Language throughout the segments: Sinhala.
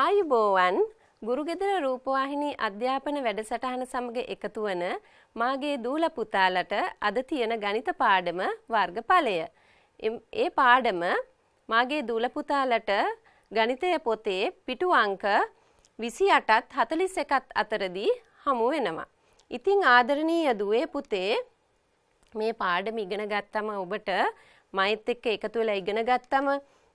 ආයුබෝවන් ගුරුගෙදර රූපවාහිනී අධ්‍යාපන වැඩසටහන සමග එකතු වන මාගේ දූල පුතාලට අද තියෙන ගණිත පාඩම වර්ගඵලය. ඒ පාඩම මාගේ දූල පුතාලට ගණිතය පොතේ පිටු අංක 28ත් 41ත් අතරදී හමු වෙනවා. ඉතින් ආදරණීය දුවේ පුතේ මේ පාඩම ඉගෙන ගත්තම ඔබට මෛත් එක්ක එකතු වෙලා ඉගෙන ගත්තම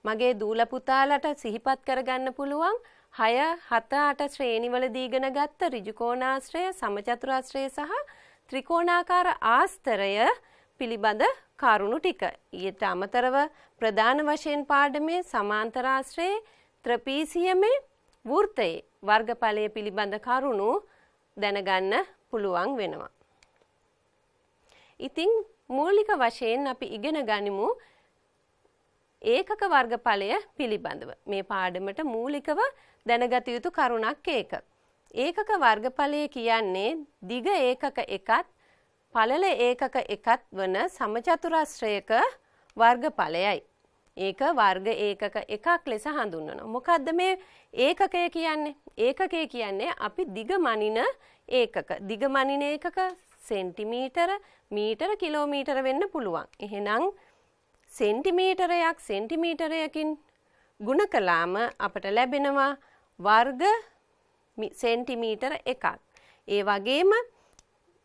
මගේ දූල පුතාලට සිහිපත් කරගන්න පුළුවන් 6 7 8 ශ්‍රේණිවල දීගෙන ගත්ත ඍජුකෝණාශ්‍රය සමචතුරාශ්‍රය සහ ත්‍රිකෝණාකාර ආස්තරය පිළිබඳ කරුණු ටික. ඊට අමතරව ප්‍රධාන වශයෙන් පාඩමේ සමාන්තරාශ්‍රයේ ත්‍රපීසියමේ වෘත්තයේ වර්ගඵලය පිළිබඳ කරුණු දැනගන්න පුළුවන් වෙනවා. ඉතින් මූලික වශයෙන් අපි ඉගෙන ගනිමු ඒකක වර්ගඵලය පිළිබඳව. මේ පාඩමට මූලිකව දැනගත යුතු කරුණක් ඒක. ඒකක වර්ගඵලය කියන්නේ දිග ඒකක එකත් පළල ඒකක එකත් වන සමචතුරස්‍රයක වර්ගඵලයයි. ඒක වර්ග ඒකක එකක් ලෙස හඳුන්වනවා. මොකද්ද මේ ඒකකය කියන්නේ? ඒකකය කියන්නේ අපි දිග මනින ඒකක. දිග මනින ඒකක සෙන්ටිමීටර, මීටර, කිලෝමීටර වෙන්න පුළුවන්. එහෙනම් සෙන්ටිමීටරයක් සෙන්ටිමීටරයකින් ගුණ කළාම අපට ලැබෙනවා වර්ග සෙන්ටිමීටර එකක්. ඒ වගේම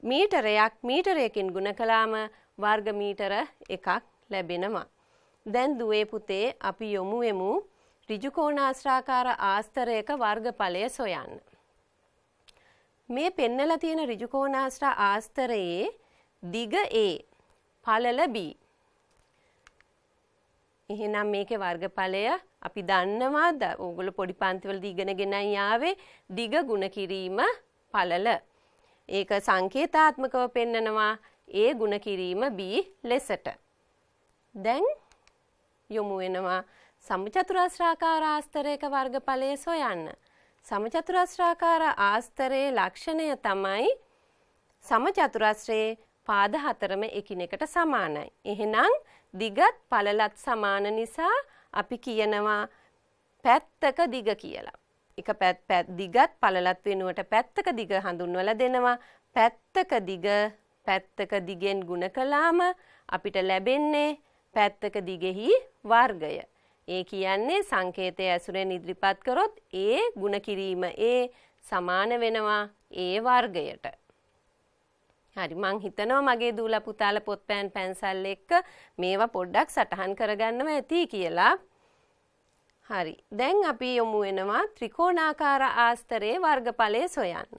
මීටරයක් මීටරයකින් ගුණ කළාම වර්ග මීටර එකක් ලැබෙනවා. දැන් දුවේ පුතේ අපි යොමු වෙමු ඍජු කෝණාශ්‍රාකාර ආස්තරයක වර්ගඵලය සොයන්න. මේ පෙන්නලා තියෙන ඍජු කෝණාශ්‍රා ආස්තරයේ දිග A, පළල B එහෙනම් මේකේ වර්ගඵලය අපි දන්නවා ඕගොල්ලෝ පොඩි පන්තිවලදී ඉගෙනගෙනයි ආවේ දිග ಗುಣ කිරීම පළල. ඒක සංකේතාත්මකව පෙන්නනවා ඒ ಗುಣ කිරීම b ලෙසට. දැන් යොමු වෙනවා සමචතුරස්‍රාකාර ආස්තරයක වර්ගඵලය සොයන්න. සමචතුරස්‍රාකාර ආස්තරයේ ලක්ෂණය තමයි සමචතුරස්‍රයේ පාද හතරම එකිනෙකට සමානයි. එහෙනම් දිගත් පළලත් සමාන නිසා අපි කියනවා පැත්තක දිග කියලා. එක පැත් පැත් දිගත් පළලත් වෙනුවට පැත්තක දිග හඳුන්වලා දෙනවා. පැත්තක දිග පැත්තක දිගෙන් ගුණ කළාම අපිට ලැබෙන්නේ පැත්තක දිගෙහි වර්ගය. ඒ කියන්නේ සංකේතය ඇසුරෙන් ඉදිරිපත් කරොත් ඒ ගුණ කිරීම ඒ සමාන වෙනවා ඒ වර්ගයට. හරි මං හිතනවා මගේ දූල පුතාල පොත් පෑන් පැන්සල් එක්ක මේවා පොඩ්ඩක් සටහන් කරගන්නව ඇති කියලා. හරි. දැන් අපි යොමු වෙනවා ත්‍රිකෝණාකාර ආස්තරයේ වර්ගඵලය සොයන්න.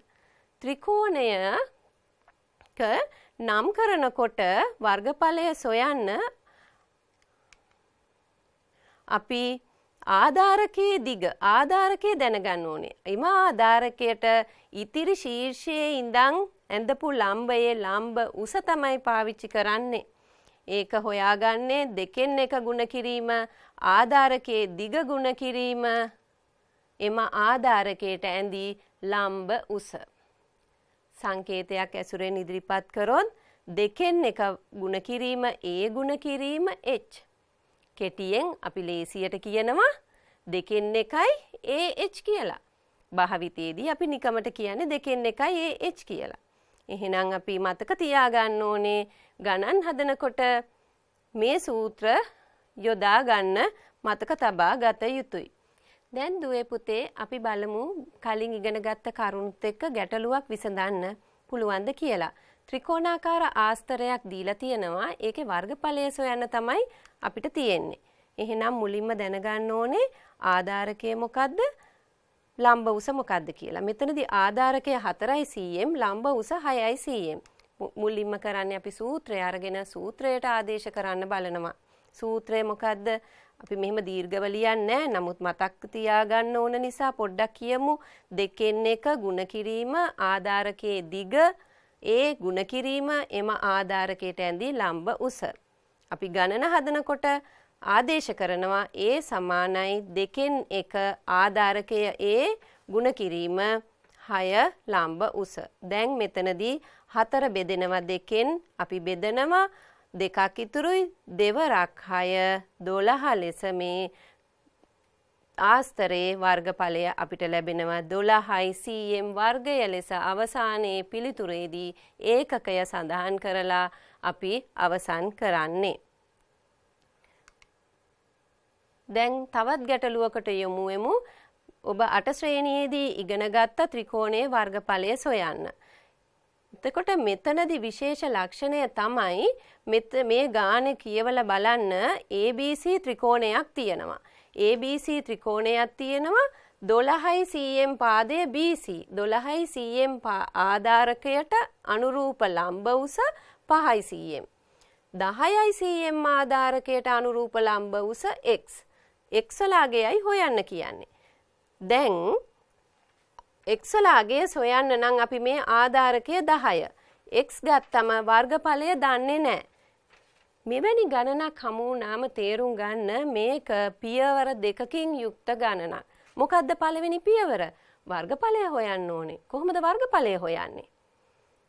ත්‍රිකෝණයක නම් කරනකොට වර්ගඵලය සොයන්න අපි ආධාරකයේ දිග ආධාරකය දැනගන්න ඕනේ. එම ආධාරකයට ඉතිරි ශීර්ෂයේ ඉඳන් ඇඳපු ලම්බයේ ලම්බ උස තමයි පාවිච්චි කරන්නේ. ඒක හොයාගන්නේ දෙකෙන් එක ගුණ කිරීම ආධාරකයේ දිග ගුණ කිරීම එම ආධාරකයට ඇඳී ලම්බ උස. සංකේතයක් ඇසුරෙන් ඉදිරිපත් කරොත් දෙකෙන් එක ගුණ කිරීම ඒ ගුණ කිරීම h. කෙටියෙන් අපි ලේසියට කියනවා දෙකෙන් එකයි ඒ h කියලා. භාවිතයේදී අපි නිකමට කියන්නේ දෙකෙන් එකයි ඒ h කියලා. එහෙනම් අපි මතක තියාගන්න ඕනේ ගණන් හදනකොට මේ සූත්‍ර යොදා ගන්න මතක තබා ගත යුතුයි. දැන් දුවේ පුතේ අපි බලමු කලින් ඉගෙනගත්ත කරුණුත් එක්ක ගැටලුවක් විසඳන්න පුළුවන්ද කියලා. ත්‍රිකෝණාකාර ආස්තරයක් දීලා තියෙනවා. ඒකේ වර්ගඵලය සොයන්න තමයි අපිට තියෙන්නේ. එහෙනම් මුලින්ම දැනගන්න ඕනේ ආධාරකය මොකද්ද? ලම්බ උස මොකක්ද කියලා. මෙතනදී ආධාරකය 4යි cm ලම්බ උස 6යි cm. මුලින්ම කරන්නේ අපි සූත්‍රය අරගෙන සූත්‍රයට ආදේශ කරන්න බලනවා. සූත්‍රය මොකද්ද? අපි මෙහෙම දීර්ඝව ලියන්නේ නමුත් මතක් තියාගන්න ඕන නිසා පොඩ්ඩක් කියමු. දෙකෙන් එක ಗುಣ කිරීම ආධාරකයේ දිග ඒ ಗುಣ කිරීම එම ආධාරකයට ඇඳි ලම්බ උස. අපි ගණන හදනකොට ආදේශ කරනවා ඒ සමානයි දෙකෙන් එක ආධාරකය ඒ ගුණ කිරීම හය ලම්භ උස. දැන් මෙතනදී හතර බෙදෙනවා දෙකෙන් අපි බෙදනවා දෙකක් ඉතුරුයි දෙවරක් හය දොළහ ලෙස මේ ආස්තරයේ වර්ගඵලය අපිට ලැබෙනවා දොළහයි සීයෙන් වර්ගය ලෙස අවසානයේ පිළිතුරේදී ඒකකය සඳහන් කරලා අපි අවසන් කරන්නේ. දැන් තවත් ගැටලුවකට යොමු වෙමු. ඔබ අට ශ්‍රේණියේදී ඉගෙනගත්ත ත්‍රිකෝණයේ වර්ගඵලය සොයන්න. එතකොට මෙතනදි විශේෂ ලක්ෂණය තමයි මෙත මේ ගාන කියවල බලන්න ABC ත්‍රිකෝණයක් තියෙනවා. ABC ත්‍රිකෝණයක් තියෙනවා 12යි CM පාදය BC 12යි CM ආධාරකයට අනුරූප ලම්බ උස 5යි CM 10යි CM ආධාරකයට අනුරූප ලම්බ උස X එක්සලාගේයි හොයන්න කියන්නේ. දැන් එක්සලාගේ සොයන්න නම් අපි මේ ආධාරකය 10. x ගත්තම වර්ගඵලය දන්නේ නැහැ. මෙවැනි ගණනක් හමු වුණාම තේරුම් ගන්න මේක පියවර දෙකකින් යුක්ත ගණනක්. මොකද්ද පළවෙනි පියවර? වර්ගඵලය හොයන්න ඕනේ. කොහොමද වර්ගඵලය හොයන්නේ?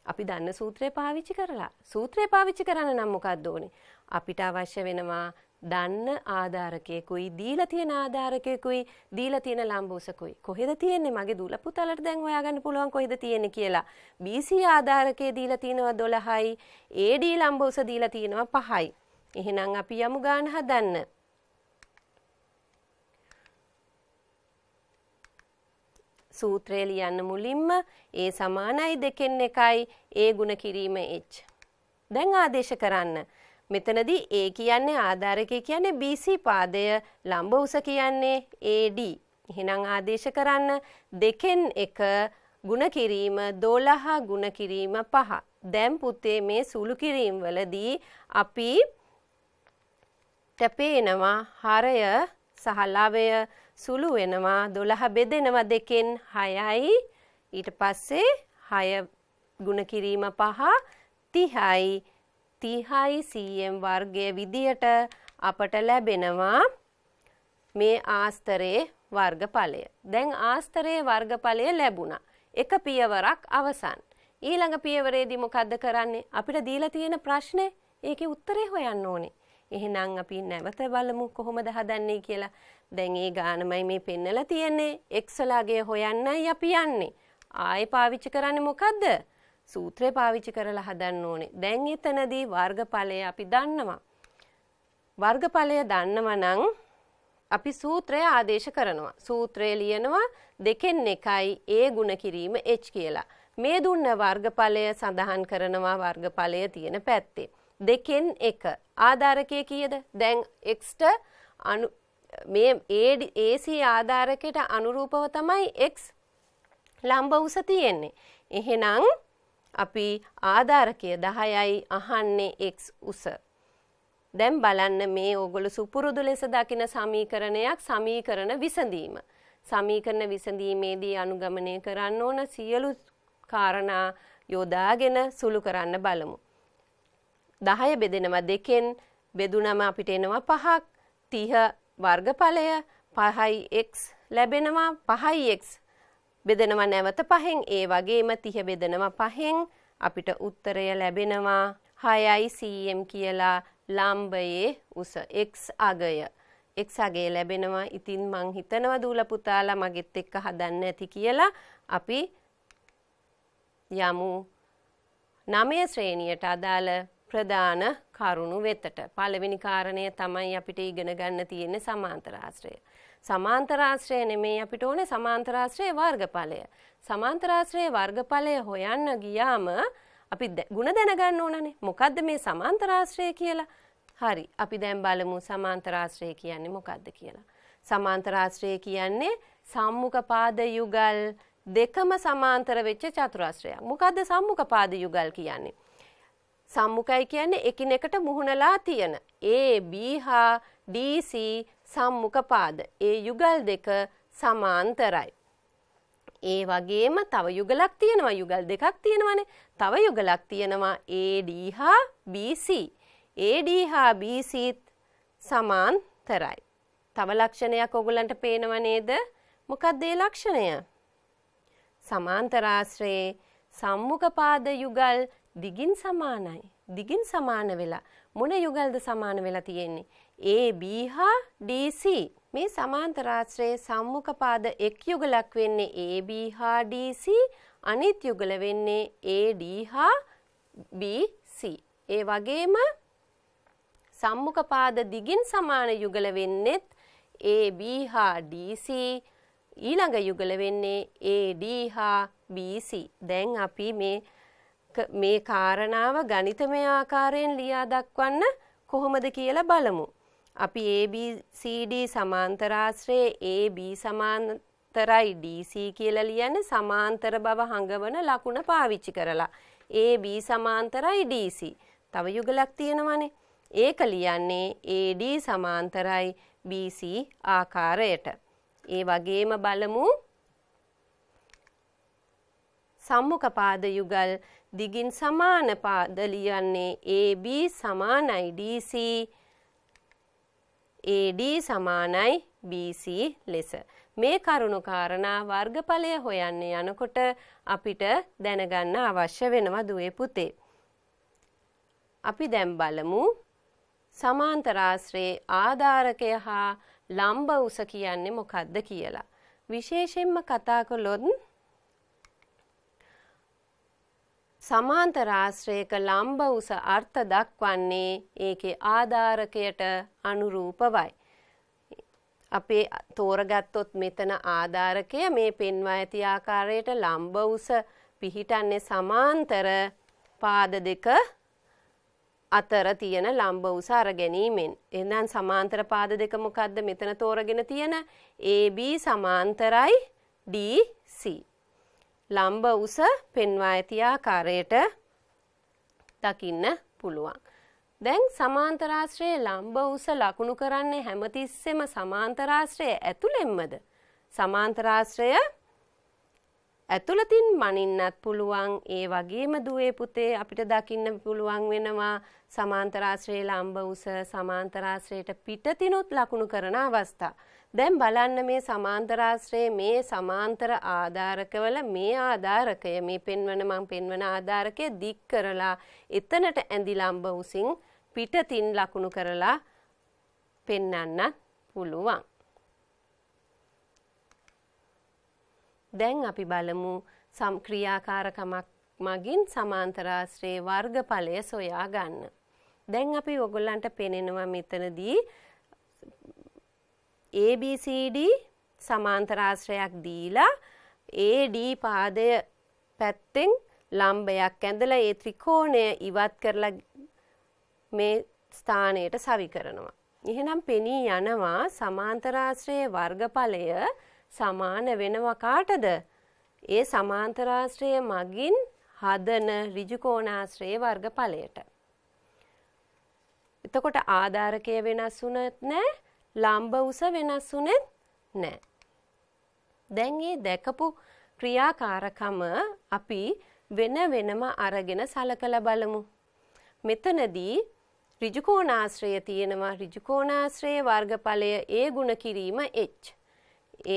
අපි දන්න සූත්‍රය පාවිච්චි කරලා. සූත්‍රය පාවිච්චි කරන්න නම් මොකක්ද ඕනේ? අපිට අවශ්‍ය වෙනවා දන්න ආධාරකයකුයි දීලා තියෙන ආධාරකයකුයි දීලා තියෙන ලම්බෝසකුයි කොහෙද තියෙන්නේ මගේ දුල පුතාලට දැන් හොයාගන්න පුළුවන් කොහෙද තියෙන්නේ කියලා BC ආධාරකයේ දීලා තියෙනවා 12යි AD ලම්බෝස දීලා තියෙනවා 5යි එහෙනම් අපි යමු ගාන හදන්න සූත්‍රය ලියන්න මුලින්ම ඒ සමානයි දෙකෙන් එකයි ඒ ಗುಣ කිරීම h දැන් ආදේශ කරන්න මෙතනදී A කියන්නේ ආධාරකය කියන්නේ BC පාදය ලම්බ උස කියන්නේ AD. එහෙනම් ආදේශ කරන්න දෙකෙන් එක ಗುಣ කිරීම 12 ಗುಣ කිරීම 5. දැන් පුතේ මේ සුළු කිරීම වලදී අපි තපේනවා හරය සහ ලවය සුළු වෙනවා 12 බෙදෙනවා දෙකෙන් 6යි ඊට පස්සේ 6 ಗುಣ කිරීම 5 30යි 30යි 100න් වර්ගය විදියට අපට ලැබෙනවා මේ ආස්තරයේ වර්ගඵලය. දැන් ආස්තරයේ වර්ගඵලය ලැබුණා. එක පියවරක් අවසන්. ඊළඟ පියවරේදී මොකද්ද කරන්නේ? අපිට දීලා තියෙන ප්‍රශ්නේ ඒකේ උත්තරේ හොයන්න ඕනේ. එහෙනම් අපි නැවත බලමු කොහොමද හදන්නේ කියලා. දැන් ඒ ගානමයි මේ පෙන්නලා තියෙන්නේ. x වලගේ හොයන්නයි අපි යන්නේ. ආයෙ පාවිච්චි කරන්නේ මොකද්ද? සූත්‍රය පාවිච්චි කරලා හදන්න ඕනේ. දැන් එතනදී වර්ගඵලය අපි දන්නවා. වර්ගඵලය දන්නවා නම් අපි සූත්‍රය ආදේශ කරනවා. සූත්‍රය ලියනවා දෙකෙන් එකයි ඒ ಗುಣ කිරීම h කියලා. මේ දුන්න වර්ගඵලය සඳහන් කරනවා වර්ගඵලය තියෙන පැත්තේ. දෙකෙන් එක ආධාරකය කීයද? දැන් x ට අනු මේ AC ආධාරකයට අනුරූපව තමයි x ලම්බ උස තියෙන්නේ. එහෙනම් අපි ආධාරකය 10යි අහන්නේ x උස. දැන් බලන්න මේ ඕගොල්ලෝ සුපුරුදු ලෙස දකින සමීකරණයක් සමීකරණ විසඳීම. සමීකරණ විසඳීමේදී අනුගමනය කරන්න ඕන සියලු කාරණා යොදාගෙන සුළු කරන්න බලමු. 10 බෙදෙනවා දෙකෙන් බෙදුනම අපිට එනවා පහක් 30 වර්ගඵලය 5x ලැබෙනවා 5x බෙදනවා නැවත පහෙන් ඒ වගේම 30 බෙදනවා පහෙන් අපිට උත්තරය ලැබෙනවා 6යි cm කියලා ලම්බයේ උස x අගය. x අගය ලැබෙනවා. ඉතින් මං හිතනවා දූල පුතාලා මගෙත් එක්ක හදන්න ඇති කියලා අපි යමු 9 ශ්‍රේණියට අදාළ ප්‍රධාන කරුණු වෙතට. පළවෙනි කාරණය තමයි අපිට ඉගෙන ගන්න තියෙන්නේ සමාන්තර ආශ්‍රය. සමාන්තරාශ්‍රය නෙමේ අපිට ඕනේ සමාන්තරාශ්‍රයේ වර්ගඵලය. සමාන්තරාශ්‍රයේ වර්ගඵලය හොයන්න ගියාම අපි ಗುಣ දැනගන්න ඕනනේ. මොකද්ද මේ සමාන්තරාශ්‍රය කියලා? හරි. අපි දැන් බලමු සමාන්තරාශ්‍රය කියන්නේ මොකද්ද කියලා. සමාන්තරාශ්‍රය කියන්නේ සම්මුඛ පාද යුගල් දෙකම සමාන්තර වෙච්ච චතුරාශ්‍රයක්. මොකද්ද සම්මුඛ පාද යුගල් කියන්නේ? සම්මුඛයි කියන්නේ එකිනෙකට මුහුණලා තියෙන A B හා D C සම්මුඛපාද. ඒ යුගල් දෙක සමාන්තරයි. ඒ වගේම තව යුගලක් තියෙනවා යුගල් දෙකක් තියෙනවානේ. තව යුගලක් තියෙනවා AD හා BC. AD හා BC සමාන්තරයි. තව ලක්ෂණයක් ඔයගලන්ට පේනව නේද? මොකක්ද ඒ ලක්ෂණය? සමාන්තරාශ්‍රයේ සම්මුඛපාද යුගල් දිගින් සමානයි. දිගින් සමාන වෙලා මොන යුගල්ද සමාන වෙලා තියෙන්නේ? AB හා DC මේ සමාන්තර ආශ්‍රයේ සම්මුඛ පාද එක් යුගලක් වෙන්නේ AB හා DC අනිත් යුගල වෙන්නේ AD හා BC ඒ වගේම සම්මුඛ පාද දිගින් සමාන යුගල වෙන්නේත් AB හා DC ඊළඟ යුගල වෙන්නේ AD හා BC දැන් අපි මේ මේ කාරණාව ගණිතමය ආකාරයෙන් ලියා දක්වන්න කොහොමද කියලා බලමු අපි ABCD සමාන්තරාශ්‍රයේ AB සමාන්තරයි DC කියලා ලියන්නේ සමාන්තර බව හඟවන ලකුණ පාවිච්චි කරලා. AB සමාන්තරයි DC. තව යුගලක් තියෙනවනේ. ඒක ලියන්නේ AD සමාන්තරයි BC ආකාරයට. ඒ වගේම බලමු සම්මුඛ පාද යුගල් දිගින් සමාන පාද ලියන්නේ AB සමානයි DC AD සමානයි BC ලෙස. මේ කරුණු කාරණා වර්ගඵලය හොයන්න යනකොට අපිට දැනගන්න අවශ්‍ය වෙනවා දුවේ පුතේ. අපි දැන් බලමු සමාන්තරාශ්‍රයේ ආධාරකය හා ලම්බ උස කියන්නේ මොකක්ද කියලා. විශේෂයෙන්ම කතා කළොත් සමාන්තර ආශ්‍රයක ලම්භ උස අර්ථ දක්වන්නේ ඒකේ ආධාරකයට අනුරූපවයි. අපේ තෝරගත්තොත් මෙතන ආධාරකය මේ පෙන්වා ඇති ආකාරයට ලම්භ උස පිහිටන්නේ සමාන්තර පාද දෙක අතර තියෙන ලම්භ උස අර ගැනීමෙන් එහෙනම් සමාන්තර පාද දෙක මොකද්ද මෙතන තෝරගෙන තියෙන AB සමාන්තරයි DC ලම්බ උස පෙන්වා ඇති ආකාරයට දකින්න පුළුවන්. දැන් සමාන්තරාශ්‍රයේ ලම්බ උස ලකුණු කරන්නේ හැමතිස්සෙම සමාන්තරාශ්‍රය ඇතුළෙන්මද? සමාන්තරාශ්‍රය ඇතුළතින් මනින්නත් පුළුවන් ඒ වගේම දුවේ පුතේ අපිට දකින්න පුළුවන් වෙනවා සමාන්තරාශ්‍රයේ ලම්බ උස සමාන්තරාශ්‍රයට පිටතිනුත් ලකුණු කරන අවස්ථා. දැන් බලන්න මේ සමාන්තරාශ්‍රයේ මේ සමාන්තර ආධාරකවල මේ ආධාරකය මේ පෙන්වන මං පෙන්වන ආධාරකය දික් කරලා එතනට ඇඳි ලම්බ උසින් පිටතින් ලකුණු කරලා පෙන්වන්න පුළුවන්. දැන් අපි බලමු සම්ක්‍රියාකාරකමක් මගින් සමාන්තරාශ්‍රයේ වර්ගඵලය සොයා ගන්න. දැන් අපි ඔගොල්ලන්ට පෙනෙනවා මෙතනදී ABCD සමාන්තරාශ්‍රයක් දීලා AD පාදය පැත්තෙන් ලම්බයක් ඇඳලා ඒ ත්‍රිකෝණය ඉවත් කරලා මේ ස්ථානයට සවි කරනවා. එහෙනම් පෙනී යනවා සමාන්තරාශ්‍රයේ වර්ගඵලය සමාන වෙනවා කාටද? ඒ සමාන්තරාශ්‍රය මගින් හදන ඍජු කෝණාශ්‍රයේ වර්ගඵලයට. එතකොට ආධාරකය වෙනස් වුණත් නැහැ ලම්බ උස වෙනස් වුනේ නැහැ. දැන් මේ දැකපු ක්‍රියාකාරකම අපි වෙන වෙනම අරගෙන සලකලා බලමු. මෙතනදී ඍජු කෝණාශ්‍රය තියෙනවා. ඍජු කෝණාශ්‍රය වර්ගඵලය A ගුණ කිරීම h.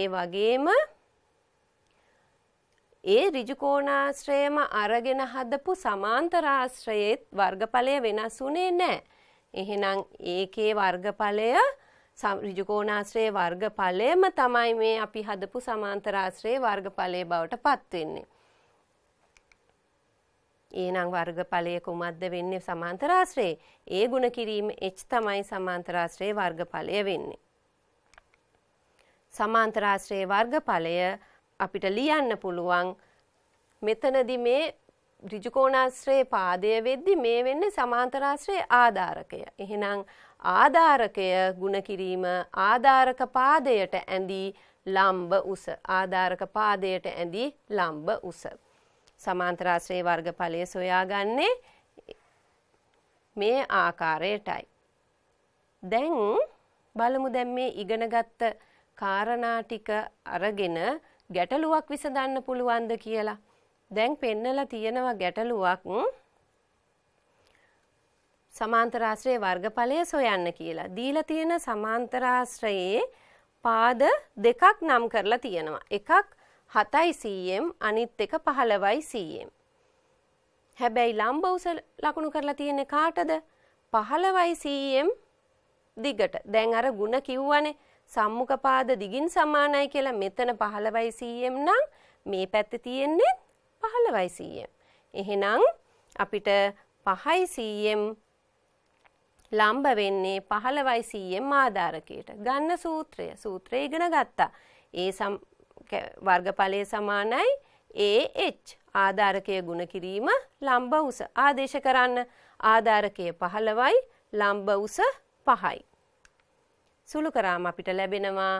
ඒ වගේම ඒ ඍජු කෝණාශ්‍රයම අරගෙන හදපු සමාන්තරාශ්‍රයේත් වර්ගඵලය වෙනස් වුණේ නැහැ. එහෙනම් ඒකේ වර්ගඵලය ඍජුකෝණාශ්‍රයේ වර්ගඵලයම තමයි මේ අපි හදපු සමාන්තරාශ්‍රයේ වර්ගඵලයේ බවට පත් වෙන්නේ. ඊනං වර්ගඵලය කුමක්ද වෙන්නේ සමාන්තරාශ්‍රයේ? ඒ ಗುಣ කිරීම h තමයි සමාන්තරාශ්‍රයේ වර්ගඵලය වෙන්නේ. සමාන්තරාශ්‍රයේ වර්ගඵලය අපිට ලියන්න පුළුවන් මෙතනදි මේ ඍජුකෝණාශ්‍රයේ පාදය වෙද්දි මේ වෙන්නේ සමාන්තරාශ්‍රයේ ආධාරකය. එහෙනම් ආධාරකය ගුණ කිරීම ආධාරක පාදයට ඇඳී ලම්බ උස ආධාරක පාදයට ඇඳී ලම්බ උස සමාන්තරාශ්‍රේ වර්ගඵලය සොයාගන්නේ මේ ආකාරයටයි දැන් බලමු දැන් මේ ඉගෙනගත්ත කාරණා ටික අරගෙන ගැටලුවක් විසඳන්න පුළුවන්ද කියලා දැන් පෙන්නලා තියෙනවා ගැටලුවක් සමාන්තරාශ්‍රයේ වර්ගඵලය සොයන්න කියලා. දීලා තියෙන සමාන්තරාශ්‍රයේ පාද දෙකක් නම් කරලා තියෙනවා. එකක් 7යි cm අනිත් එක 15යි cm. හැබැයි ලම්බ උස ලකුණු කරලා තියෙන්නේ කාටද? 15යි cm දිගට. දැන් අර ಗುಣ කිව්වනේ සම්මුඛ පාද දිගින් සමානයි කියලා මෙතන 15යි cm නම් මේ පැත්තේ තියෙන්නේ 15යි cm. එහෙනම් අපිට 5යි cm ලම්බ වෙන්නේ 15යි 100න් ආධාරකයට. ගන්න සූත්‍රය. සූත්‍රය ඉගෙන ගත්තා. ඒ සම් වර්ගඵලයේ සමානයි AH. ආධාරකය ගුණ කිරීම ලම්බ උස. ආදේශ කරන්න ආධාරකය 15යි ලම්බ උස 5යි. සුළු කරාම අපිට ලැබෙනවා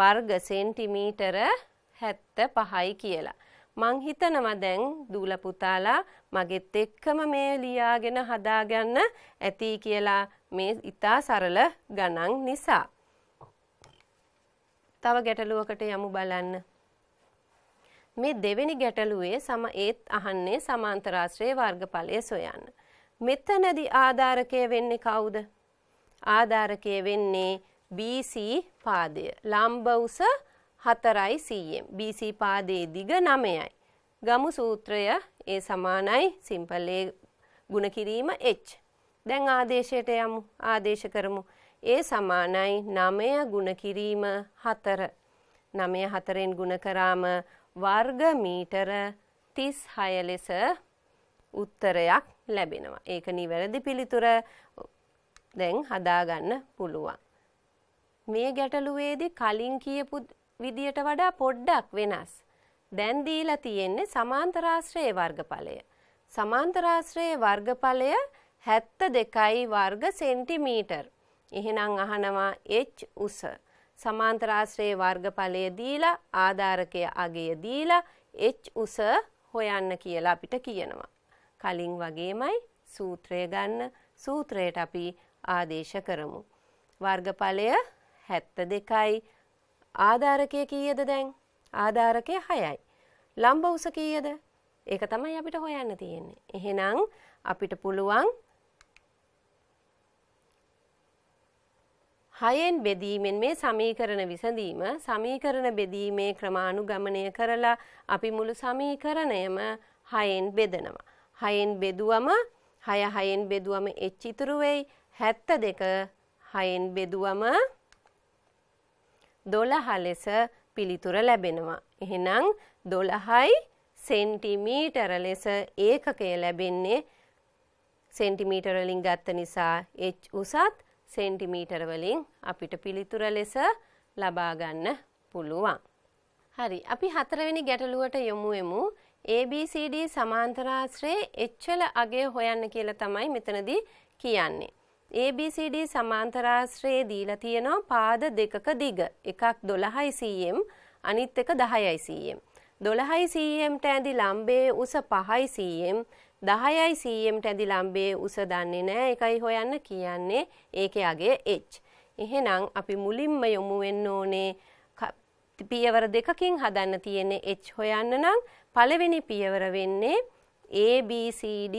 වර්ග සෙන්ටිමීටර 75යි කියලා. මං හිතනවා දැන් දූල පුතාලා මගෙත් එක්කම මේ ලියාගෙන හදාගන්න ඇති කියලා මේ ඊතා සරල ගණන් නිසා. තව ගැටලුවකට යමු බලන්න. මේ දෙවෙනි ගැටලුවේ සම ඒත් අහන්නේ සමාන්තරාශ්‍රයේ වර්ගඵලය සොයන්න. මෙතනදී ආධාරකය වෙන්නේ කවුද? ආධාරකය වෙන්නේ BC පාදය. ලම්බ උස හතරයි සීයෙන්. BC පාදයේ දිග නමයයි. ගමු සූත්‍රය ඒ සමානයි සිම්පල්ලේ ගුණ කිරීම H. දැන් ආදේශයට යමු. ආදේශ කරමු. ඒ සමානයි නමය ගුණ කිරීම හතර. නමය හතරෙන් ගුණ කරාම වර්ග මීටර තිස් හය ලෙස උත්තරයක් ලැබෙනවා. ඒක නිවැරදි පිළිතුර දැන් හදාගන්න පුළුවන්. මේ ගැටලුවේදී කලින් කියපු විදියට වඩා පොඩ්ඩක් වෙනස්. දැන් දීලා තියෙන්නේ සමාන්තරාශ්‍රයේ වර්ගඵලය. සමාන්තරාශ්‍රයේ වර්ගඵලය 72යි වර්ග සෙන්ටිමීටර්. එහෙනම් අහනවා h උස. සමාන්තරාශ්‍රයේ වර්ගඵලය දීලා ආධාරකය අගය දීලා h උස හොයන්න කියලා අපිට කියනවා. කලින් වගේමයි සූත්‍රය ගන්න සූත්‍රයට අපි ආදේශ කරමු. වර්ගඵලය 72යි ආධාරකය කීයද දැන්? ආධාරකය 6යි. ලම්බ උස කීයද? ඒක තමයි අපිට හොයන්න තියෙන්නේ. එහෙනම් අපිට පුළුවන් 6ෙන් බෙදීමෙන් මේ සමීකරණ විසඳීම සමීකරණ බෙදීමේ ක්‍රමානුගමනය කරලා අපි මුළු සමීකරණයම 6ෙන් බෙදනවා. 6ෙන් බෙදුවම 6 6ෙන් බෙදුවම h ඉතුරු වෙයි. 72 6ෙන් බෙදුවම දොළහ ලෙස පිළිතුර ලැබෙනවා. එහෙනම් දොළහයි සෙන්ටිමීටර ලෙස ඒකකය ලැබෙන්නේ සෙන්ටිමීටර වලින් ගත්ත නිසා h උසත් සෙන්ටිමීටර වලින් අපිට පිළිතුර ලෙස ලබා ගන්න පුළුවන්. හරි, අපි හතරවෙනි ගැටලුවට යමු වෙමු. ABCD සමාන්තරාශ්‍රයේ එච්චල අගය හොයන්න කියලා තමයි මෙතනදී කියන්නේ. ABCD සමාන්තරාශ්‍රයේ දීලා තියෙනවා පාද දෙකක දිග. එකක් 12 cm, අනිත් එක 10 cm. 12 cm ට ඇඳි ලම්බයේ උස 5 cm, 10 cm ට ඇඳි ලම්බයේ උස දන්නේ නැහැ. ඒකයි හොයන්න කියන්නේ ඒකේ අගය h. එහෙනම් අපි මුලින්ම යොමු වෙන්න ඕනේ පියවර දෙකකින් හදන්න තියෙන්නේ H හොයන්න නම් පළවෙනි පියවර වෙන්නේ ABCD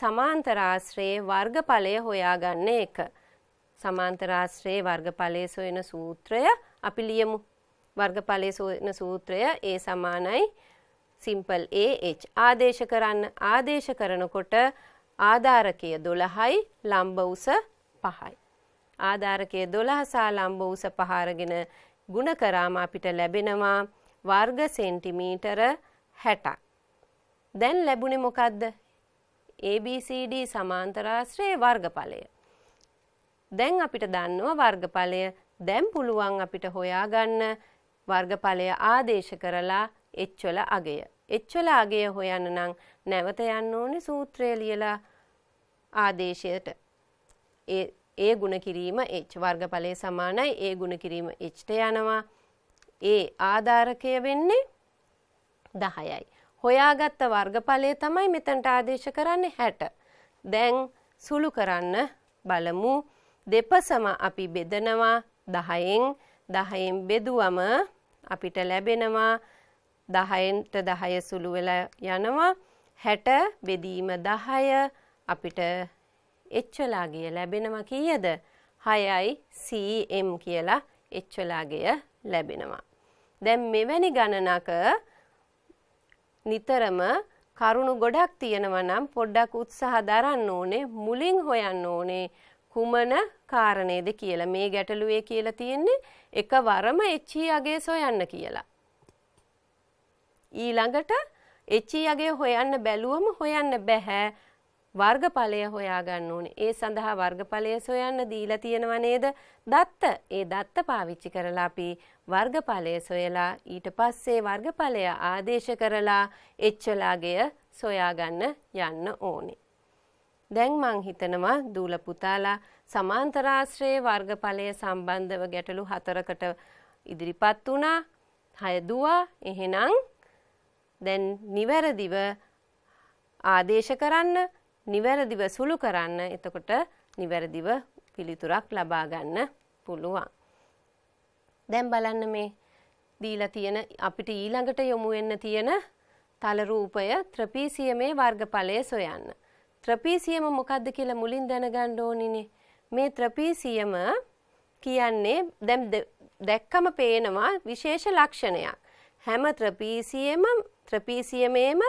සමාන්තරාශ්‍රයේ වර්ගඵලය හොයාගන්න එක. සමාන්තරාශ්‍රයේ වර්ගඵලය සොයන සූත්‍රය අපි ලියමු. වර්ගඵලය සොයන සූත්‍රය ඒ සමානයි සිම්පල් AH ආදේශ කරන්න ආදේශ කරනකොට ආධාරකය 12යි ලම්බ උස 5යි. ආධාරකය 12 සා ලම්බ උස 5 අරගෙන ಗುಣ කරාම අපිට ලැබෙනවා වර්ග සෙන්ටිමීටර 60ක්. දැන් ලැබුණේ මොකද්ද? ABCD සමාන්තරාශ්‍රයේ වර්ගඵලය. දැන් අපිට දන්නව වර්ගඵලය දැන් පුළුවන් අපිට හොයාගන්න වර්ගඵලය ආදේශ කරලා එච්චොල අගය. එච්චොල අගය හොයන්න නම් නැවත යන්න ඕනේ සූත්‍රය ලියලා ආදේශයට. ඒ ඒ ಗುಣ කිරීම h වර්ගඵලයේ සමානයි ඒ ಗುಣ කිරීම h ට යනවා. ඒ ආධාරකය වෙන්නේ 10යි. හොයාගත්ත වර්ගඵලය තමයි මෙතනට ආදේශ කරන්නේ 60. දැන් සුළු කරන්න බලමු. දෙපසම අපි බෙදනවා 10න් 10න් බෙදුවම අපිට ලැබෙනවා 10න්ට 10 සුළු වෙලා යනවා 60 බෙදීම 10 අපිට එච්චලාගය ලැබෙනවා කීයද 6යි cm කියලා එච්චලාගය ලැබෙනවා දැන් මෙවැනි ගණනක නිතරම කරුණු ගොඩක් තියෙනවා නම් පොඩ්ඩක් උත්සාහ දරන්න ඕනේ මුලින් හොයන්න ඕනේ කුමන කාරණේද කියලා මේ ගැටලුවේ කියලා තියෙන්නේ එකවරම එච්චී e යගේ සොයන්න කියලා. ඊළඟට එච්චී e යගේ හොයන්න බැලුවම හොයන්න බැහැ වර්ගඵලය හොයාගන්න ඕනේ. ඒ සඳහා වර්ගඵලය සොයන්න දීලා තියෙනව නේද? දත්ත. ඒ දත්ත පාවිච්චි කරලා අපි වර්ගඵලය සොයලා ඊට පස්සේ වර්ගඵලය ආදේශ කරලා එච්චලාගය සොයාගන්න යන්න ඕනේ. දැන් මං හිතනවා දූල පුතාලා සමාන්තර ආශ්‍රයේ වර්ගඵලය සම්බන්ධව ගැටලු හතරකට ඉදිරිපත් වුණා. හය දුවා. එහෙනම් දැන් නිවැරදිව ආදේශ කරන්න නිවැරදිව සුළු කරන්න එතකොට නිවැරදිව පිළිතුරක් ලබා ගන්න පුළුවන්. දැන් බලන්න මේ දීලා තියෙන අපිට ඊළඟට යොමු වෙන්න තියෙන තල රූපය ත්‍රපීසියමේ වර්ගඵලය සොයන්න. ත්‍රපීසියම මොකද්ද කියලා මුලින් දැනගන්න ඕනිනේ. මේ ත්‍රපීසියම කියන්නේ දැන් දැක්කම පේනවා විශේෂ ලක්ෂණයක්. හැම ත්‍රපීසියම ත්‍රපීසියමේම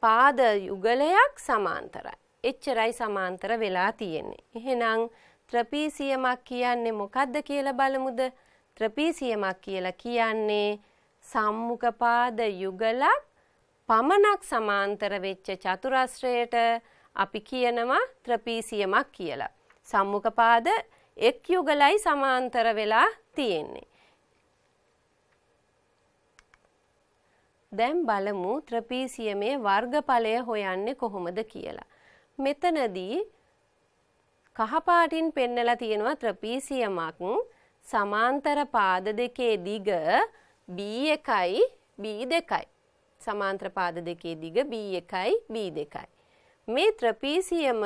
පාද යුගලයක් සමාන්තරයි. එච්චරයි සමාන්තර වෙලා තියෙන්නේ. එහෙනම් ත්‍රපීසියමක් කියන්නේ මොකද්ද කියලා බලමුද? ත්‍රපීසියමක් කියලා කියන්නේ සම්මුඛ පාද යුගලක් පමණක් සමාන්තර වෙච්ච චතුරස්‍රයට අපි කියනවා ත්‍රපීසියමක් කියලා. සම්මුඛ පාද එක් යුගලයි සමාන්තර වෙලා තියෙන්නේ. දැන් බලමු ත්‍රපීසියමේ වර්ගඵලය හොයන්නේ කොහොමද කියලා. මෙතනදී කහපාටින් පෙන්නලා තියෙනවා ත්‍රපීසියමක් සමාන්තර පාද දෙකේ දිග B1යි B2යි. සමාන්තර පාද දෙකේ දිග B1යි B2යි. මේ ත්‍රපීසියම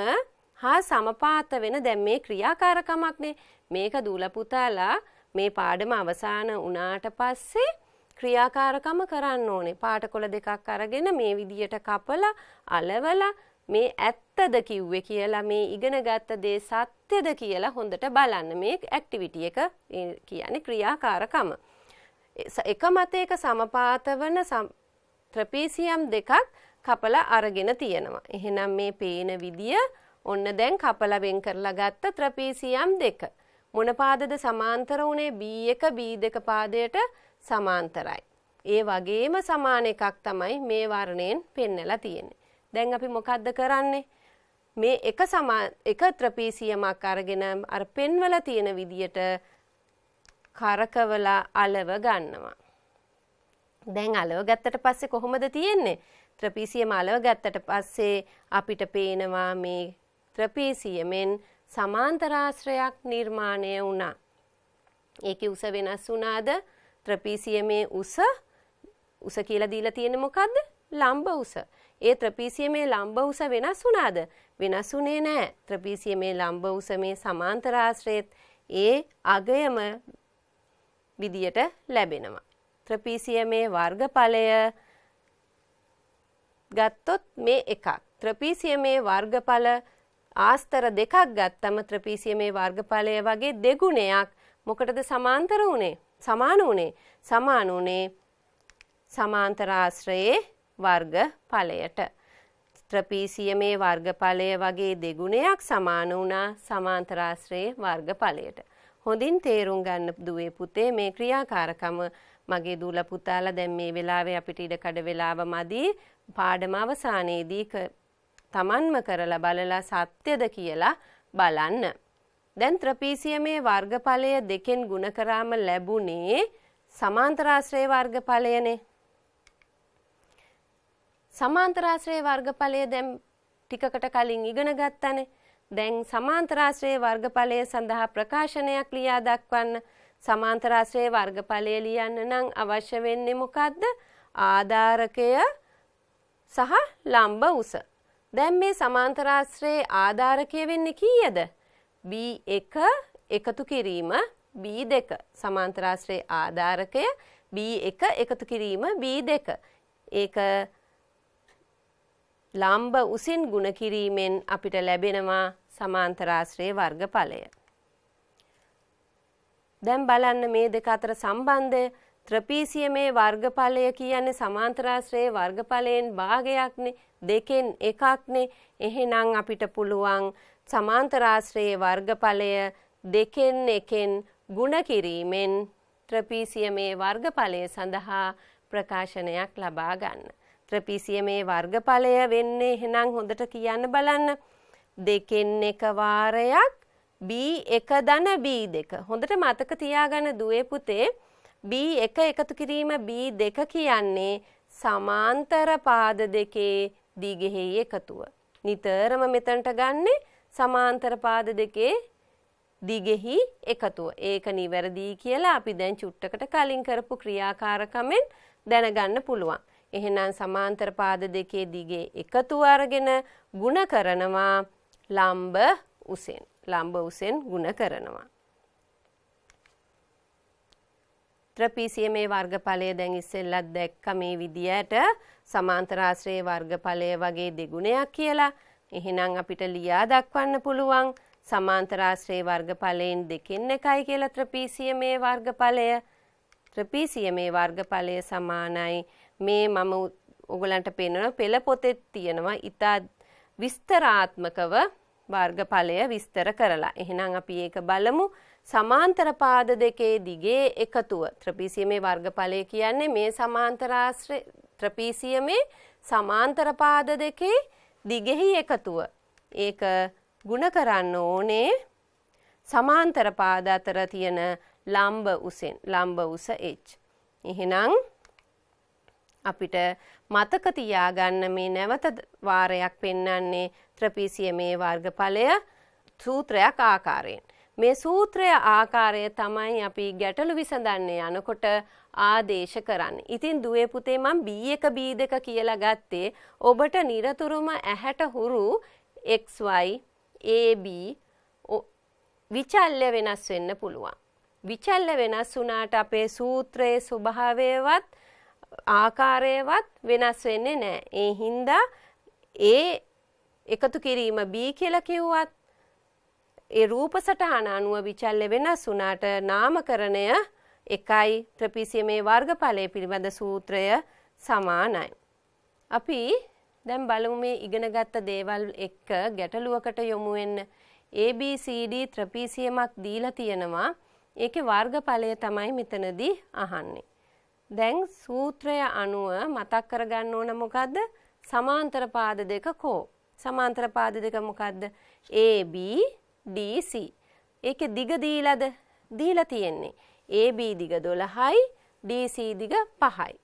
හා සමපාත වෙන දැන් මේ ක්‍රියාකාරකමක්නේ. මේක දූල පුතාලා මේ පාඩම අවසන් වුණාට පස්සේ ක්‍රියාකාරකම කරන්න ඕනේ. පාටකොළ දෙකක් අරගෙන මේ විදියට කපලා අලවලා මේ ඇත්තද කිව්වේ කියලා මේ ඉගෙනගත්ත දේ සත්‍යද කියලා හොඳට බලන්න මේ ඇක්ටිවිටි එක කියන්නේ ක්‍රියාකාරකම. එක මතයක සමපාත වන ත්‍රපීසියම් දෙකක් කපලා අරගෙන තියෙනවා. එහෙනම් මේ පේන විදිය ඔන්න දැන් කපලා වෙන් කරලා ගත්ත ත්‍රපීසියම් දෙක. මොන පාදද සමාන්තර උනේ B1 B2 පාදයට සමාන්තරයි. ඒ වගේම සමාන එකක් තමයි මේ වර්ණයෙන් පෙන්නලා තියෙන්නේ. දැන් අපි මොකද්ද කරන්නේ? මේ එක සමා එක ත්‍රපීසියමක් අරගෙන අර පෙන්වලා තියෙන විදියට කරකවලා අලව ගන්නවා. දැන් අලව ගත්තට පස්සේ කොහොමද තියෙන්නේ? ත්‍රපීසියම අලව ගත්තට පස්සේ අපිට පේනවා මේ ත්‍රපීසියමෙන් සමාන්තරාශ්‍රයක් නිර්මාණය වුණා. ඒකේ උස වෙනස් වුණාද? ත්‍රපීසියමේ උස උස කියලා දීලා තියෙන්නේ මොකද්ද? ලම්බ උස. ඒ ත්‍රපීසියමේ ලම්බ උස වෙනස් වුණාද? වෙනස් වුණේ නැහැ. ත්‍රපීසියමේ ලම්බ උස මේ සමාන්තරාශ්‍රයේත් ඒ අගයම විදියට ලැබෙනවා. ත්‍රපීසියමේ වර්ගඵලය ගත්තොත් මේ එකක්. ත්‍රපීසියමේ වර්ගඵල ආස්තර දෙකක් ගත්තම ත්‍රපීසියමේ වර්ගඵලය වගේ දෙගුණයක් මොකටද සමාන්තර වුණේ? සමාන වුණේ. සමාන වුණේ සමාන්තර ආශ්‍රයේ වර්ග ඵලයට. ත්‍රපීසියමේ වර්ගඵලය වගේ දෙගුණයක් සමාන වුණා සමාන්තරාශ්‍රයේ වර්ගඵලයට. හොඳින් තේරුම් ගන්න දුවේ පුතේ මේ ක්‍රියාකාරකම මගේ දූල පුතාලා දැන් මේ වෙලාවේ අපිට ඉඩ කඩ වෙලාව මදි පාඩම අවසානයේදී තමන්ම කරලා බලලා සත්‍යද කියලා බලන්න. දැන් ත්‍රපීසියමේ වර්ගඵලය දෙකෙන් ගුණ කරාම ලැබුණේ සමාන්තරාශ්‍රේ වර්ගඵලයනේ. සමාන්තරාශ්‍රය වර්ගඵලය දැන් ටිකකට කලින් ඉගෙන ගත්තනේ. දැන් සමාන්තරාශ්‍රය වර්ගඵලය සඳහා ප්‍රකාශනයක් ලියා දක්වන්න සමාන්තරාශ්‍රය වර්ගඵලය ලියන්න නම් අවශ්‍ය වෙන්නේ මොකද්ද? ආධාරකය සහ ලම්බ උස. දැන් මේ සමාන්තරාශ්‍රයේ ආධාරකය වෙන්නේ කීයද? B1 එකතු කිරීම B2 සමාන්තරාශ්‍රයේ ආධාරකය B1 එකතු කිරීම B2. ඒක ලාම්භ උසින් ගුණ කිරීමෙන් අපිට ලැබෙනවා සමාන්තරාශ්‍රය වර්ගඵලය. දැන් බලන්න මේ දෙක අතර සම්බන්ධය ත්‍රපීසියමේ වර්ගඵලය කියන්නේ සමාන්තරාශ්‍රයේ වර්ගඵලයෙන් භාගයක්නේ දෙකෙන් එකක්නේ එහෙනම් අපිට පුළුවන් සමාන්තරාශ්‍රයේ වර්ගඵලය දෙකෙන් එකෙන් ගුණ කිරීමෙන් ත්‍රපීසියමේ වර්ගඵලය සඳහා ප්‍රකාශනයක් ලබා ගන්න. ත්‍රපීසිය මේ වර්ගඵලය වෙන්නේ එහෙනම් හොඳට කියන්න බලන්න. දෙකෙන් එක වාරයක් B1 ධන B2. හොඳට මතක තියාගන්න දුවේ පුතේ B1 එකතු කිරීම B2 කියන්නේ සමාන්තර පාද දෙකේ දිගෙහි එකතුව. නිතරම මෙතනට ගන්නෙ සමාන්තර පාද දෙකේ දිගෙහි එකතුව. ඒක නිවැරදි කියලා අපි දැන් චුට්ටකට කලින් කරපු ක්‍රියාකාරකමෙන් දැනගන්න පුළුවන්. එහෙනම් සමාන්තර පාද දෙකේ දිගේ එකතු අරගෙන ಗುಣ කරනවා ලම්බ උසෙන්. ලම්බ උසෙන් ಗುಣ කරනවා. ත්‍රපීසියමේ වර්ගඵලය දැන් ඉස්සෙල්ලත් දැක්ක මේ විදියට සමාන්තර ආශ්‍රයේ වර්ගඵලය වගේ දෙගුණයක් කියලා. එහෙනම් අපිට ලියා දක්වන්න පුළුවන් සමාන්තර ආශ්‍රයේ වර්ගඵලයෙන් දෙකෙන් එකයි කියලා ත්‍රපීසියමේ වර්ගඵලය. ත්‍රපීසියමේ වර්ගඵලය සමානයි මේ මම ඔගලන්ට පෙන්වන පෙළ පොතෙත් තියෙනවා ඉතා විස්තරාත්මකව වර්ගඵලය විස්තර කරලා. එහෙනම් අපි ඒක බලමු. සමාන්තර පාද දෙකේ දිගේ එකතුව. ත්‍රපීසියමේ වර්ගඵලය කියන්නේ මේ සමාන්තරාශ්‍රය ත්‍රපීසියමේ සමාන්තර පාද දෙකේ දිගෙහි එකතුව. ඒක ಗುಣ කරන්න ඕනේ සමාන්තර පාද අතර තියෙන ලම්බ උසෙන්. ලම්බ උස h. එහෙනම් අපිට මතක තියාගන්න මේ නැවත වාරයක් පෙන්වන්නේ ත්‍රපීසියමේ වර්ගඵලය සූත්‍රයක් ආකාරයෙන්. මේ සූත්‍රය ආකාරය තමයි අපි ගැටලු විසඳන්නේ යනකොට ආදේශ කරන්න. ඉතින් දුවේ පුතේ මම B1 B2 කියලා ගත්තේ ඔබට নিরතුරුම ඇහැට හුරු XY AB විචල්්‍ය වෙනස් වෙන්න පුළුවන්. විචල්්‍ය වෙනස් වුණාට අපේ සූත්‍රයේ ස්වභාවයවත් ආකාරයවත් වෙනස් වෙන්නේ නැහැ. ඒ හින්දා ඒ එකතු කිරීම B කියලා කිව්වත් ඒ රූප සටහන අනුව විචල්්‍ය වෙනස් වුණාට නාමකරණය එකයි ත්‍රපීසියමේ වර්ගඵලය පිළිබඳ සූත්‍රය සමානයි. අපි දැන් බලමු මේ ඉගෙනගත්ත දේවල් එක්ක ගැටලුවකට යොමු වෙන්න. ABCD ත්‍රපීසියමක් දීලා තියෙනවා. ඒකේ වර්ගඵලය තමයි මෙතනදී අහන්නේ. දැන් සූත්‍රය අනුව මතක් කරගන්න ඕන මොකද්ද? සමාන්තර පාද දෙක කෝ. සමාන්තර පාද දෙක මොකද්ද? AB DC. ඒකේ දිග දීලාද? දීලා තියෙන්නේ. AB දිග 12යි, DC දිග 5යි.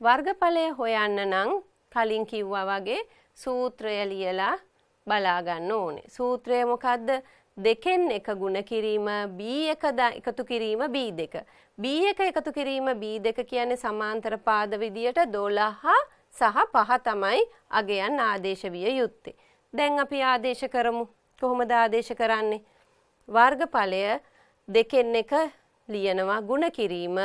වර්ගඵලය හොයන්න නම් කලින් කිව්වා වගේ සූත්‍රය ලියලා බලා ගන්න ඕනේ. සූත්‍රය මොකද්ද? දෙකෙන් එක ගුණ කිරීම B එක එකතු කිරීම B2. B එක එකතු කිරීම B2 කියන්නේ සමාන්තර පාද විදියට 12 සහ 5 තමයි අගයන් ආදේශ විය යුත්තේ. දැන් අපි ආදේශ කරමු. කොහොමද ආදේශ කරන්නේ? වර්ගඵලය දෙකෙන් එක ලියනවා ගුණ කිරීම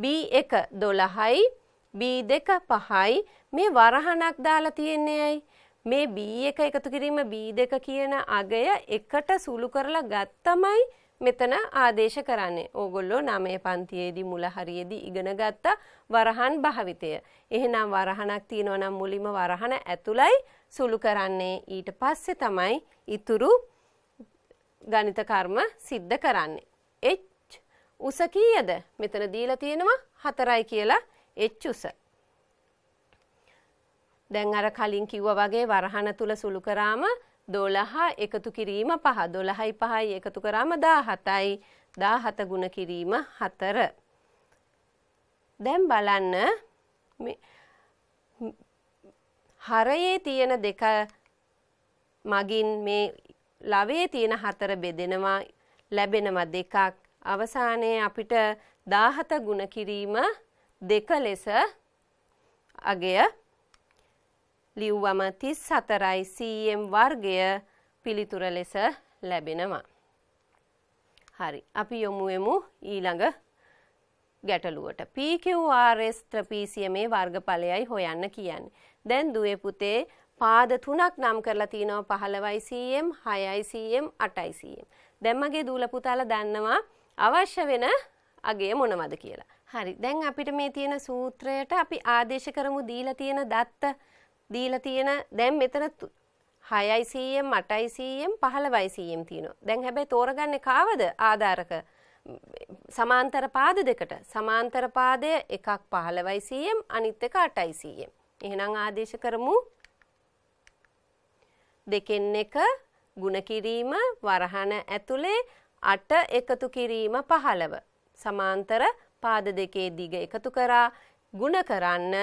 B1 12යි B2 5යි මේ වරහණක් දාලා තියන්නේ ඇයි? මේ B එක එකතු කිරීම B2 කියන අගය එකට සුළු කරලා ගත්තමයි මෙතන ආදේශ කරන්නේ. ඕගොල්ලෝ 9 පන්තියේදී මුල හරියේදී ඉගෙන ගත්ත වරහන් භාවිතය. එහෙනම් වරහනක් තියෙනවා නම් මුලින්ම වරහන ඇතුළයි සුළු කරන්නේ. ඊට පස්සේ තමයි ඉතුරු ගණිත කර්ම සිද්ධ කරන්නේ. h උස කීයද? මෙතන දීලා තියෙනවා 4යි කියලා h උස. දැන් අර කලින් කිව්වා වගේ වරහන තුල සුළු කරාම 12 එකතු කිරීම 5 12යි 5යි එකතු කරාම 17යි 17 ගුණ කිරීම 4 දැන් බලන්න හරයේ තියෙන දෙක මගින් මේ ලවයේ තියෙන හතර බෙදෙනවා ලැබෙනවා දෙකක් අවසානයේ අපිට 17 ගුණ කිරීම දෙක ලෙස අගය ලිව්වම තිස් හතරයි සම් වර්ගය පිළිතුර ලෙස ලැබෙනවා. හරි අපි යොමුුවමු ඊළඟ ගැටලුවට PQRS ත්‍රපීසියමේ වර්ගඵලයයි හොයන්න කියන්න. දැන් දුවේ පුතේ පාද තුනක් නම් කරලා තියෙනවා පහළවයිCM හයයිCM අටයිCM. දැම්මගේ දූලපුතාල දන්නවා අවශ්‍ය වෙන අගේ මොනවද කියලා. හරි දැන් අපිට මේ තියෙන සූත්‍රයට අපි ආදේශ කරමු දීලා තියෙන දත්ත දීලා තියෙන දැන් මෙතන 6යි 100ම් 8යි 100ම් 15යි 100ම් තියෙනවා. දැන් හැබැයි තෝරගන්නේ කාවද ආධාරක සමාන්තර පාද දෙකට. සමාන්තර පාදය එකක් 15යි 100ම් අනිත් එක 8යි 100ම්. එහෙනම් ආදේශ කරමු දෙකෙන් එක ಗುಣ කිරීම වරහන ඇතුලේ 8 එකතු කිරීම 15 සමාන්තර පාද දෙකේ දිග එකතු කරා ගුණ කරන්න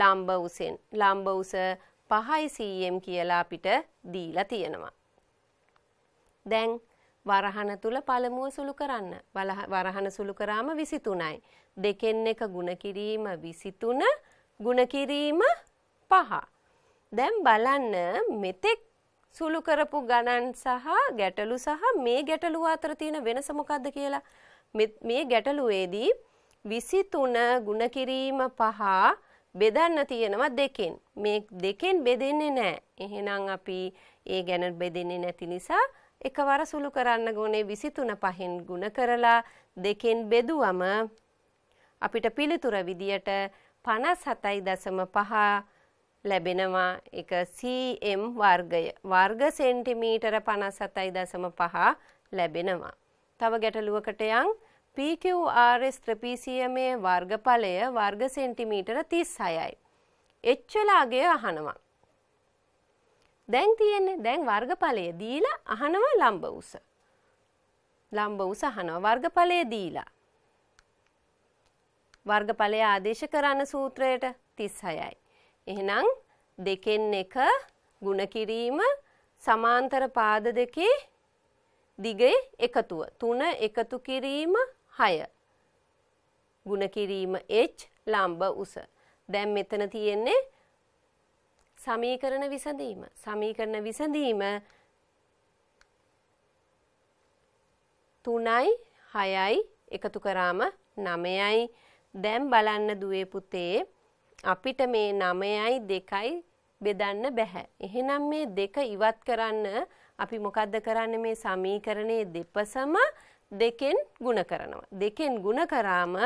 ලම්බ උසෙන් ලම්බ උස 500ම් කියලා අපිට දීලා තියෙනවා. දැන් වරහන තුල පළමුව සුළු කරන්න. වරහන සුළු කරාම 23යි. දෙකෙන් එක ගුණ කිරීම 23, ගුණ කිරීම 5. දැන් බලන්න මෙතෙක් සුළු කරපු ගණන් සහ ගැටලු සහ මේ ගැටලුව අතර තියෙන වෙනස මොකක්ද කියලා. මේ ගැටලුවේදී විසිතුන ගුණකිරීම පහ බෙදන්න තියෙනවා දෙකෙන් මේ දෙකෙන් බෙදෙන්නේ නෑ එහෙනම් අපි ඒ ගැන බෙදෙන්නේ නැති නිසා එකවර සුළු කරන්න ගොනේ විසිතුන පහෙන් ගුණ කරලා දෙකෙන් බෙදුවම අපිට පිළිතුර විදියට පනස් හතයි දසම පහ ලැබෙනවා එක සම් වර්ගය වර්ග සෙන්ටිමීටර පනස් හතයි දසම පහ ලැබෙනවා. තව ගැටලුවකට යන් PQRS ත්‍රපීසියමේ වර්ගඵලය වර්ග සෙන්ටිමීටර 36යි. එච්චලාගේ අහනවා. දැන් තියෙන්නේ දැන් වර්ගඵලය දීලා අහනවා ලම්බ උස. ලම්බ උස අහනවා වර්ගඵලය දීලා. වර්ගඵලය ආදේශ කරන සූත්‍රයට 36යි. එහෙනම් දෙකෙන් එක ಗುಣ කිරීම සමාන්තර පාද දෙකේ දිගේ එකතුව 3 එකතු කිරීම 6. ಗುಣ කිරීම h ලම්බ උස. දැන් මෙතන තියෙන්නේ සමීකරණ විසඳීම. සමීකරණ විසඳීම 3යි 6යි එකතු කරාම 9යි. දැන් බලන්න දුවේ පුතේ අපිට මේ 9යි 2යි බෙදන්න බැහැ. එහෙනම් මේ දෙක ඉවත් කරන්න අපි මොකද්ද කරන්නේ මේ සමීකරණයේ දෙපසම දෙකෙන් ගුණ කරනවා. දෙකෙන් ගුණ කරාම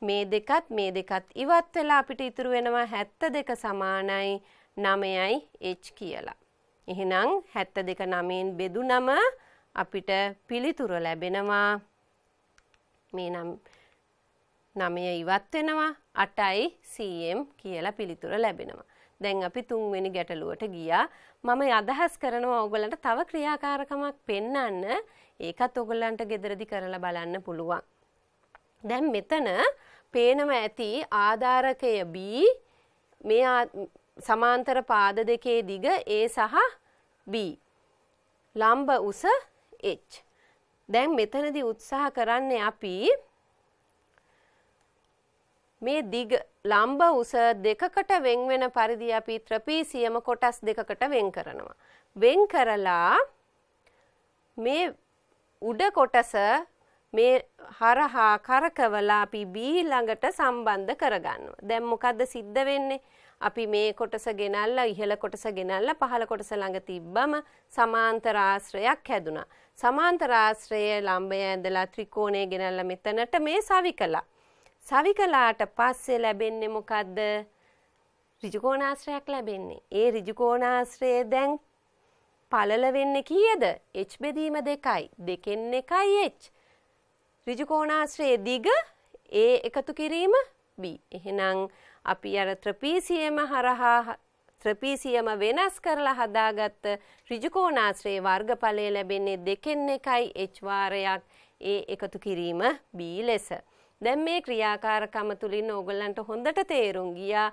මේ දෙකත් මේ දෙකත් ඉවත් වෙලා අපිට ඉතුරු වෙනවා 72 සමානයි 9යි h කියලා. එහෙනම් 72 9න් බෙදුනම අපිට පිළිතුර ලැබෙනවා මේ නම් 9 ඉවත් වෙනවා 8යි cm කියලා පිළිතුර ලැබෙනවා. දැන් අපි තුන්වෙනි ගැටලුවට ගියා. මම අදහස් කරනවා ඔයගලන්ට තව ක්‍රියාකාරකමක් පෙන්වන්න ඒකත් ඔයගලන්ට gederedi කරලා බලන්න පුළුවන්. දැන් මෙතන පේනම ඇති ආධාරකය B මේ සමාන්තර පාද දෙකේ දිග A සහ B ලම්බ උස H දැන් මෙතනදී උත්සාහ කරන්නේ අපි මේ දිග ලම්බ උස දෙකකට වෙන්වෙන පරිදි අපි ත්‍රපීසියම කොටස් දෙකකට වෙන් කරනවා. වෙන් කරලා මේ උඩ කොටස මේ හරහා කරකවලා අපි B ළඟට සම්බන්ධ කරගන්නවා. දැන් මොකද්ද සිද්ධ වෙන්නේ? අපි මේ කොටස ගෙනල්ලා ඉහළ කොටස ගෙනල්ලා පහළ කොටස ළඟ තිබ්බම සමාන්තර ආශ්‍රයක් හැදුනා. සමාන්තර ආශ්‍රය ලම්බය ඇඳලා ත්‍රිකෝණය ගෙනල්ලා මෙතනට මේ සවි කළා. සවි කළාට පස්සේ ලැබෙන්නේ මොකද්ද? ඍජුකෝණාශ්‍රයක් ලැබෙන්නේ. ඒ ඍජුකෝණාශ්‍රය දැන් පළල වෙන්නේ කීයද? h බෙදීම දෙකයි. දෙකෙන් එකයි h. ඍජුකෝණාශ්‍රයේ දිග a එකතු කිරීම b. එහෙනම් අපි අර ත්‍රිපීසියම හරහා ත්‍රපීසියම වෙනස් කරලා හදාගත්ත ඍජුකෝණාශ්‍රයේ වර්ගඵලය ලැබෙන්නේ දෙකෙන් එකයි h වාරයක් ඒ එකතු කිරීම b ලෙස. දැන් මේ ක්‍රියාකාරකම තුලින් ඕගොල්ලන්ට හොඳට තේරුම් ගියා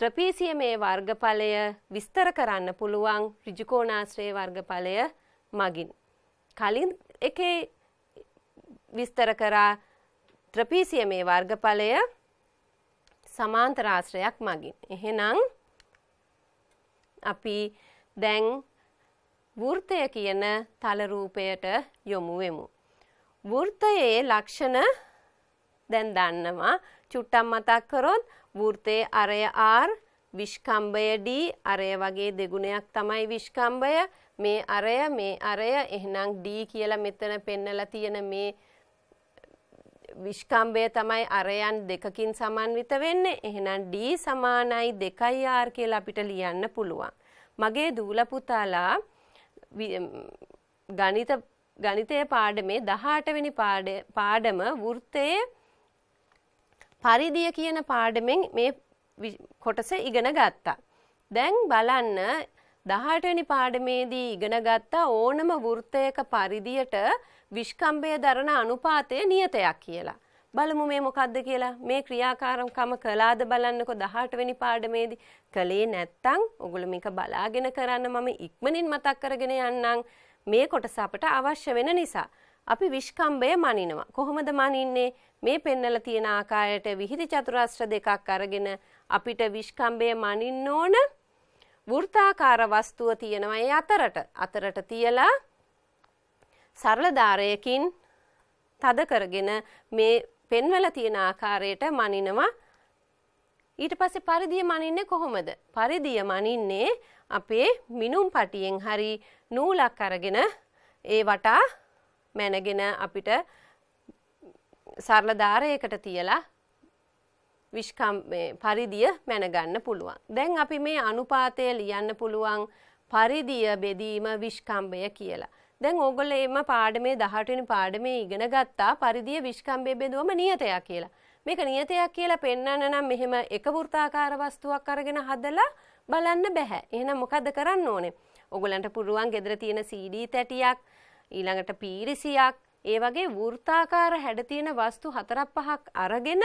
ත්‍රපීසිය මේ වර්ගඵලය විස්තර කරන්න පුළුවන් ඍජුකෝණාශ්‍රයේ වර්ගඵලය මගින්. කලින් එකේ විස්තර කරා ත්‍රපීසිය මේ වර්ගඵලය සමාන්තරාශ්‍රයක් මගින්. එහෙනම් අපි දැන් වෘතය කියන තල රූපයට යොමු වෙමු. වෘත්තයේ ලක්ෂණ දැන් දන්නවා. චුට්ටක් මතක් කරොත් වෘත්තයේ අරය R විස්කම්භය D අරය වගේ දෙගුණයක් තමයි විස්කම්භය. මේ අරය මේ අරය එහෙනම් D කියලා මෙතන පෙන්නලා තියෙන මේ විස්කම්භය තමයි අරයන් දෙකකින් සමන්විත වෙන්නේ. එහෙනම් D සමානයි 2R කියලා අපිට ලියන්න පුළුවන්. මගේ දූල පුතාලා ගණිත ගණිතය පාඩමේ දහටවෙනි පාඩම වෘත්තයේ පරිදිය කියන පාඩමෙන් මේ කොටස ඉගෙන ගත්තා. දැන් බලන්න දහටනි පාඩමේදී ඉගෙන ගත්තා ඕනම වෘත්තයක පරිදියට විශ්කම්භය දරන අනුපාතය නියතයක් කියලා. බලමු මේ මොකක්ද කියලා මේ ක්‍රියාකාරකම කළාද බලන්නකො දහටවෙනි පාඩමේදී කළේ නැත්තං ඔගුල මේක බලාගෙන කරන්න මම ඉක්මනින් මතක් කරගෙන යන්නම්. මේ කොටස අපට අවශ්‍ය වෙන නිසා. අපි විශ්කම්භය මනිනවා. කොහොමද මනින්නේ? මේ පෙන්නලා තියෙන ආකාරයට විහිදි චතුරස්‍ර දෙකක් අරගෙන අපිට විශ්කම්භය මනින්න ඕන වෘත්තාකාර වස්තුව තියෙනවා ඒ අතරට. අතරට තියලා සරල ධාරයකින් තද කරගෙන මේ පෙන්වලා තියෙන ආකාරයට මනිනවා ඊට පස්සේ පරිධිය මනින්නේ කොහොමද? පරිධිය මනින්නේ අපේ මිනුම් පටියෙන් හරි නූලක් අරගෙන ඒ වටා මැනගෙන අපිට සරල ධාරයකට තියලා විශ්කම් පරිදිය මැනගන්න පුළුවන්. දැන් අපි මේ අනුපාතය ලියන්න පුළුවන් පරිදිය බෙදීම විශ්කම්භය කියලා. දැන් ඕගොල්ලෝ එම පාඩමේ 18 වෙනි පාඩමේ ඉගෙන ගත්තා පරිදිය විශ්කම්භය බෙදුවම නියතයක් කියලා. මේක නියතයක් කියලා පෙන්වන්න නම් මෙහෙම එක වෘත්තාකාර වස්තුවක් අරගෙන හදලා බලන්න බැහැ. එහෙනම් මොකද්ද කරන්න ඕනේ? ඔගලන්ට පුළුවන් ගෙදර තියෙන CD තැටියක් ඊළඟට පීරිසියක් ඒ වගේ වෘත්තාකාර හැඩ තියෙන වස්තු හතරක් පහක් අරගෙන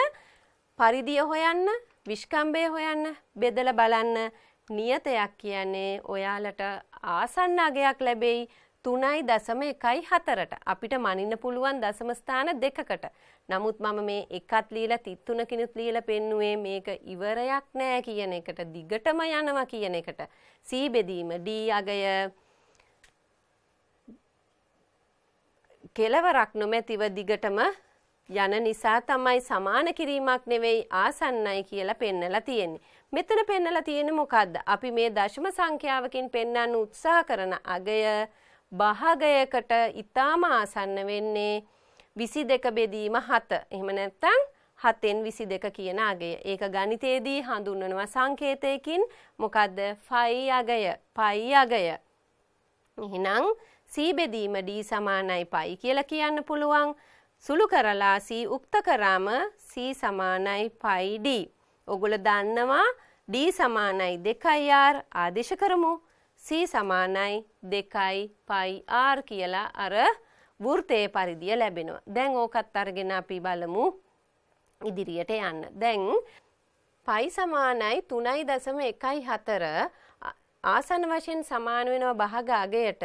පරිදිය හොයන්න, විස්කම්බේ හොයන්න, බෙදලා බලන්න නියතයක් කියන්නේ ඔයාලට ආසන්න අගයක් ලැබෙයි 3.1ට අපිට මනින්න පුළුවන් දශම ස්ථාන දෙකකට නමුත් මම මේ එකත් ලීලා තිත්තුනකිනුත් ලීලා පෙන්නුවේ මේක ඉවරයක් නෑ කියන එකට දිගටම යනවා කියන එකට සී බෙදීම ඩී අගය කෙලවරක් නොමැතිව දිගටම යන නිසා තමයි සමාන කිරීමක් නෙවෙයි ආසන්නයි කියලා පෙන්නලා තියෙන්නේ. මෙතන පෙන්නලා තියෙන්නේ මොකද්ද? අපි මේ දශම සංඛ්‍යාවකින් පෙන්වන්න උත්සාහ කරන අගය භාගයකට ඊටාම ආසන්න වෙන්නේ විසි දෙක බෙදීම හත එහෙම නැත්තං හතෙන් විසි දෙක කියන අගය ඒක ගනිතයේදී හඳුන්වනවා සංකේතයකින් මොකක්ද ෆයි අගය පයි අගය එහෙනම් සීබෙදීම ඩී සමානයි පයි කියල කියන්න පුළුවන් සුළු කරලා සී උක්ත කරාම සී සමානයි පයිඩී ඔගුල දන්නවා ඩී සමානයි දෙකයි ආර් ආදේශ කරමු සී සමානයි දෙකයි පයි ආර් කියලා අර වෘතයේ පරිදිය ලැබෙනවා. දැන් ඕකත් අරගෙන අපි බලමු ඉදිරියට යන්න. දැන් පයි සමානයි 3.14 ආසන වශයෙන් සමාන වෙනවා භාග අගයට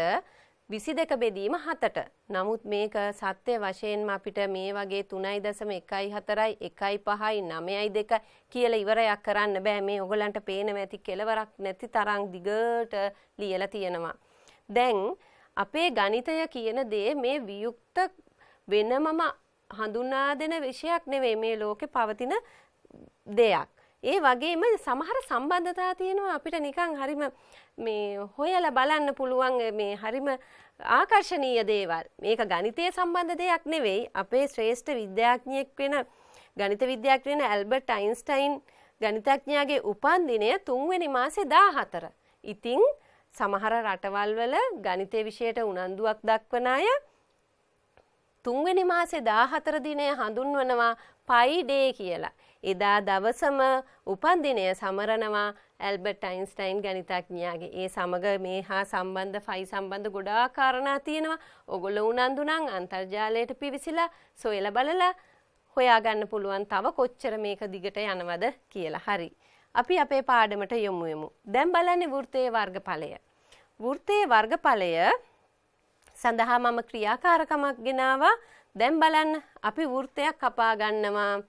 22 බෙදීම 7ට. නමුත් මේක සත්‍ය වශයෙන්ම අපිට මේ වගේ 3.14යි 1.5යි 9.2 කියලා ඉවරයක් කරන්න බෑ. මේ ඔයගලන්ට පේන මැති කෙලවරක් නැති තරම් දිගට ලියලා තියෙනවා. දැන් අපේ ගණිතය කියන දේ මේ වියුක්ත වෙනමම හඳුනා දෙන විෂයක් නෙවෙයි මේ ලෝකෙ පවතින දෙයක්. ඒ වගේම සමහර සම්බන්ධතා තියෙනවා අපිට නිකන් හරිම මේ හොයලා බලන්න පුළුවන් මේ හරිම ආකර්ශනීය දේවල්. මේක ගණිතයේ සම්බන්ධ දෙයක් නෙවෙයි. අපේ ශ්‍රේෂ්ඨ විද්‍යාඥයෙක් වෙන ගණිත විද්‍යාඥයෙක් වෙන ඇල්බර්ට් අයින්ස්ටයින් ගණිතඥයාගේ උපන්දිනය 3 වෙනි මාසේ 14. ඉතින් සමහර රටවල් වල ගණිතය විෂයට උනන්දුවක් දක්වන අය තුන්වෙනි මාසේ 14 දිනය හඳුන්වනවා පයි ඩේ කියලා. එදා දවසම උපන් දිනය සමරනවා ඇල්බර්ට් අයින්ස්ටයින් ගණිතඥයාගේ. ඒ සමග මේ හා සම්බන්ධ ෆයි සම්බන්ධ ගොඩාක් කාරණා තියෙනවා. ඔගොල්ලෝ උනන්දු නම් අන්තර්ජාලයට පිවිසිලා සොයලා බලලා හොයාගන්න පුළුවන් තව කොච්චර මේක දිගට යනවද කියලා. හරි. අපි අපේ පාඩමට යොමු වෙමු. දැන් බලන්නේ වෘත්තයේ වර්ගඵලය. වෘත්තයේ වර්ගඵලය සඳහා මම ක්‍රියාකාරකමක් ගෙනාවා. දැන් බලන්න අපි වෘත්තයක් කපා ගන්නවා.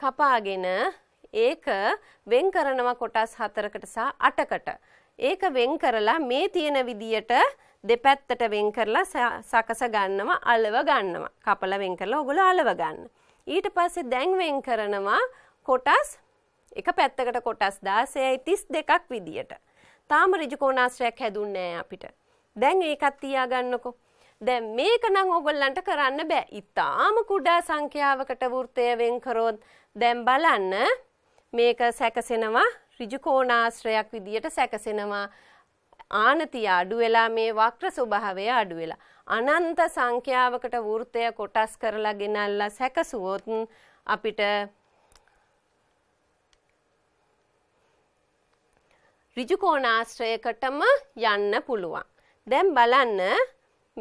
කපාගෙන ඒක වෙන් කරනවා කොටස් 4කට සහ 8කට. ඒක වෙන් කරලා මේ තියෙන විදියට දෙපැත්තට වෙන් කරලා සකස ගන්නවා අලව ගන්නවා. කපලා වෙන් කරලා ඔගොල්ලෝ අලව ගන්න. ඊට පස්සේ දැන් වෙන් කරනවා කොටස් එක පැත්තකට කොටස් දාසයයි තිස් දෙකක් විදියට. තාම රිජිකෝනාශ්‍රයක් හැදුන්නෑ අපිට. දැන් ඒකත් තියාගන්නකො. දැන් මේක නම් ඔගොල්ලන්ට කරන්න බෑ. ඉතාම කුඩා සංඛ්‍යාවකට වෘත්තය වෙන් කරොත් දැන් බලන්න මේක සැකසෙනවා රිජිකෝනාශ්‍රයක් විදියට සැකසෙනවා. ආනතිය අඩු වෙලා මේ වක්‍ර ස්වභාවය අඩු වෙලා අනන්ත සංඛ්‍යාවකට වෘත්තය කොටස් කරලා ගෙනල්ලා සැකසුවොත් අපිට ඍජු කෝණාශ්‍රයකටම යන්න පුළුවන්. දැන් බලන්න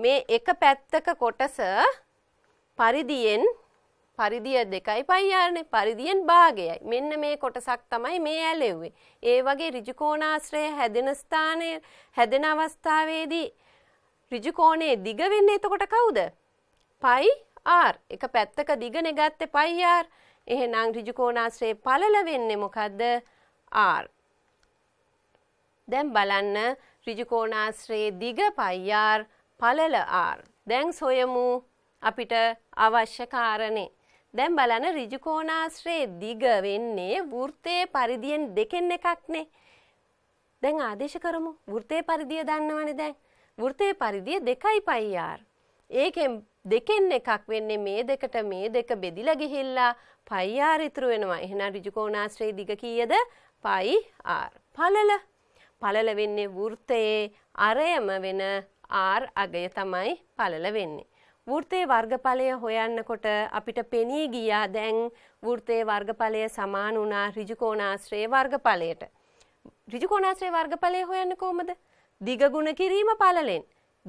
මේ එක පැත්තක කොටස පරිදියෙන් පරිදිය දෙකයි පයියානේ පරිදියෙන් භාගයයි. මෙන්න මේ කොටසක් තමයි මේ ඇලෙව්වේ. ඒ වගේ ඍජු කෝණාශ්‍රය හැදෙන ස්ථානයේ හැදෙන අවස්ථාවේදී ඍජු කෝණයේ දිග වෙන්නේ එතකොට කවුද? පයි r. එක පැත්තක දිගනේ ගත්තේ පයි r. එහෙනම් ඍජු කෝණාශ්‍රයේ පළල වෙන්නේ මොකද්ද? r. දැන් බලන්න ඍජුකෝණාශ්‍රයේ දිග පයිආර් පළල ආර්. දැන් සොයමු අපිට අවශ්‍ය කාරණේ. දැන් බලන ඍජුකෝණාශ්‍රයේ දිග වෙන්නේ වෘත්තයේ පරිධියෙන් දෙකෙන් එකක්නේ. දැන් ආදේශ කරමු. වෘත්තයේ පරිධිය දන්නවනේ දැන්. වෘත්තයේ පරිධිය 2 πr. ඒකෙන් දෙකෙන් එකක් වෙන්නේ මේ දෙකට මේ දෙක බෙදිලා ගිහිල්ලා πr ඉතුරු වෙනවා. එහෙනම් ඍජුකෝණාශ්‍රයේ දිග කීයද? πr. පළල පළල වෙන්නේ වෘත්තයේ අරයම වෙන R අගය තමයි පළල වෙන්නේ. වෘත්තයේ වර්ගඵලය හොයන්නකොට අපිට පෙනී ගියා දැන් වෘත්තයේ වර්ගඵලය සමාන වුණා ඍජුකෝණාශ්‍රයේ වර්ගඵලයට. ඍජුකෝණාශ්‍රයේ වර්ගඵලය හොයන්න කොහොමද? දිග ගුණ කිරීම පළලෙන්.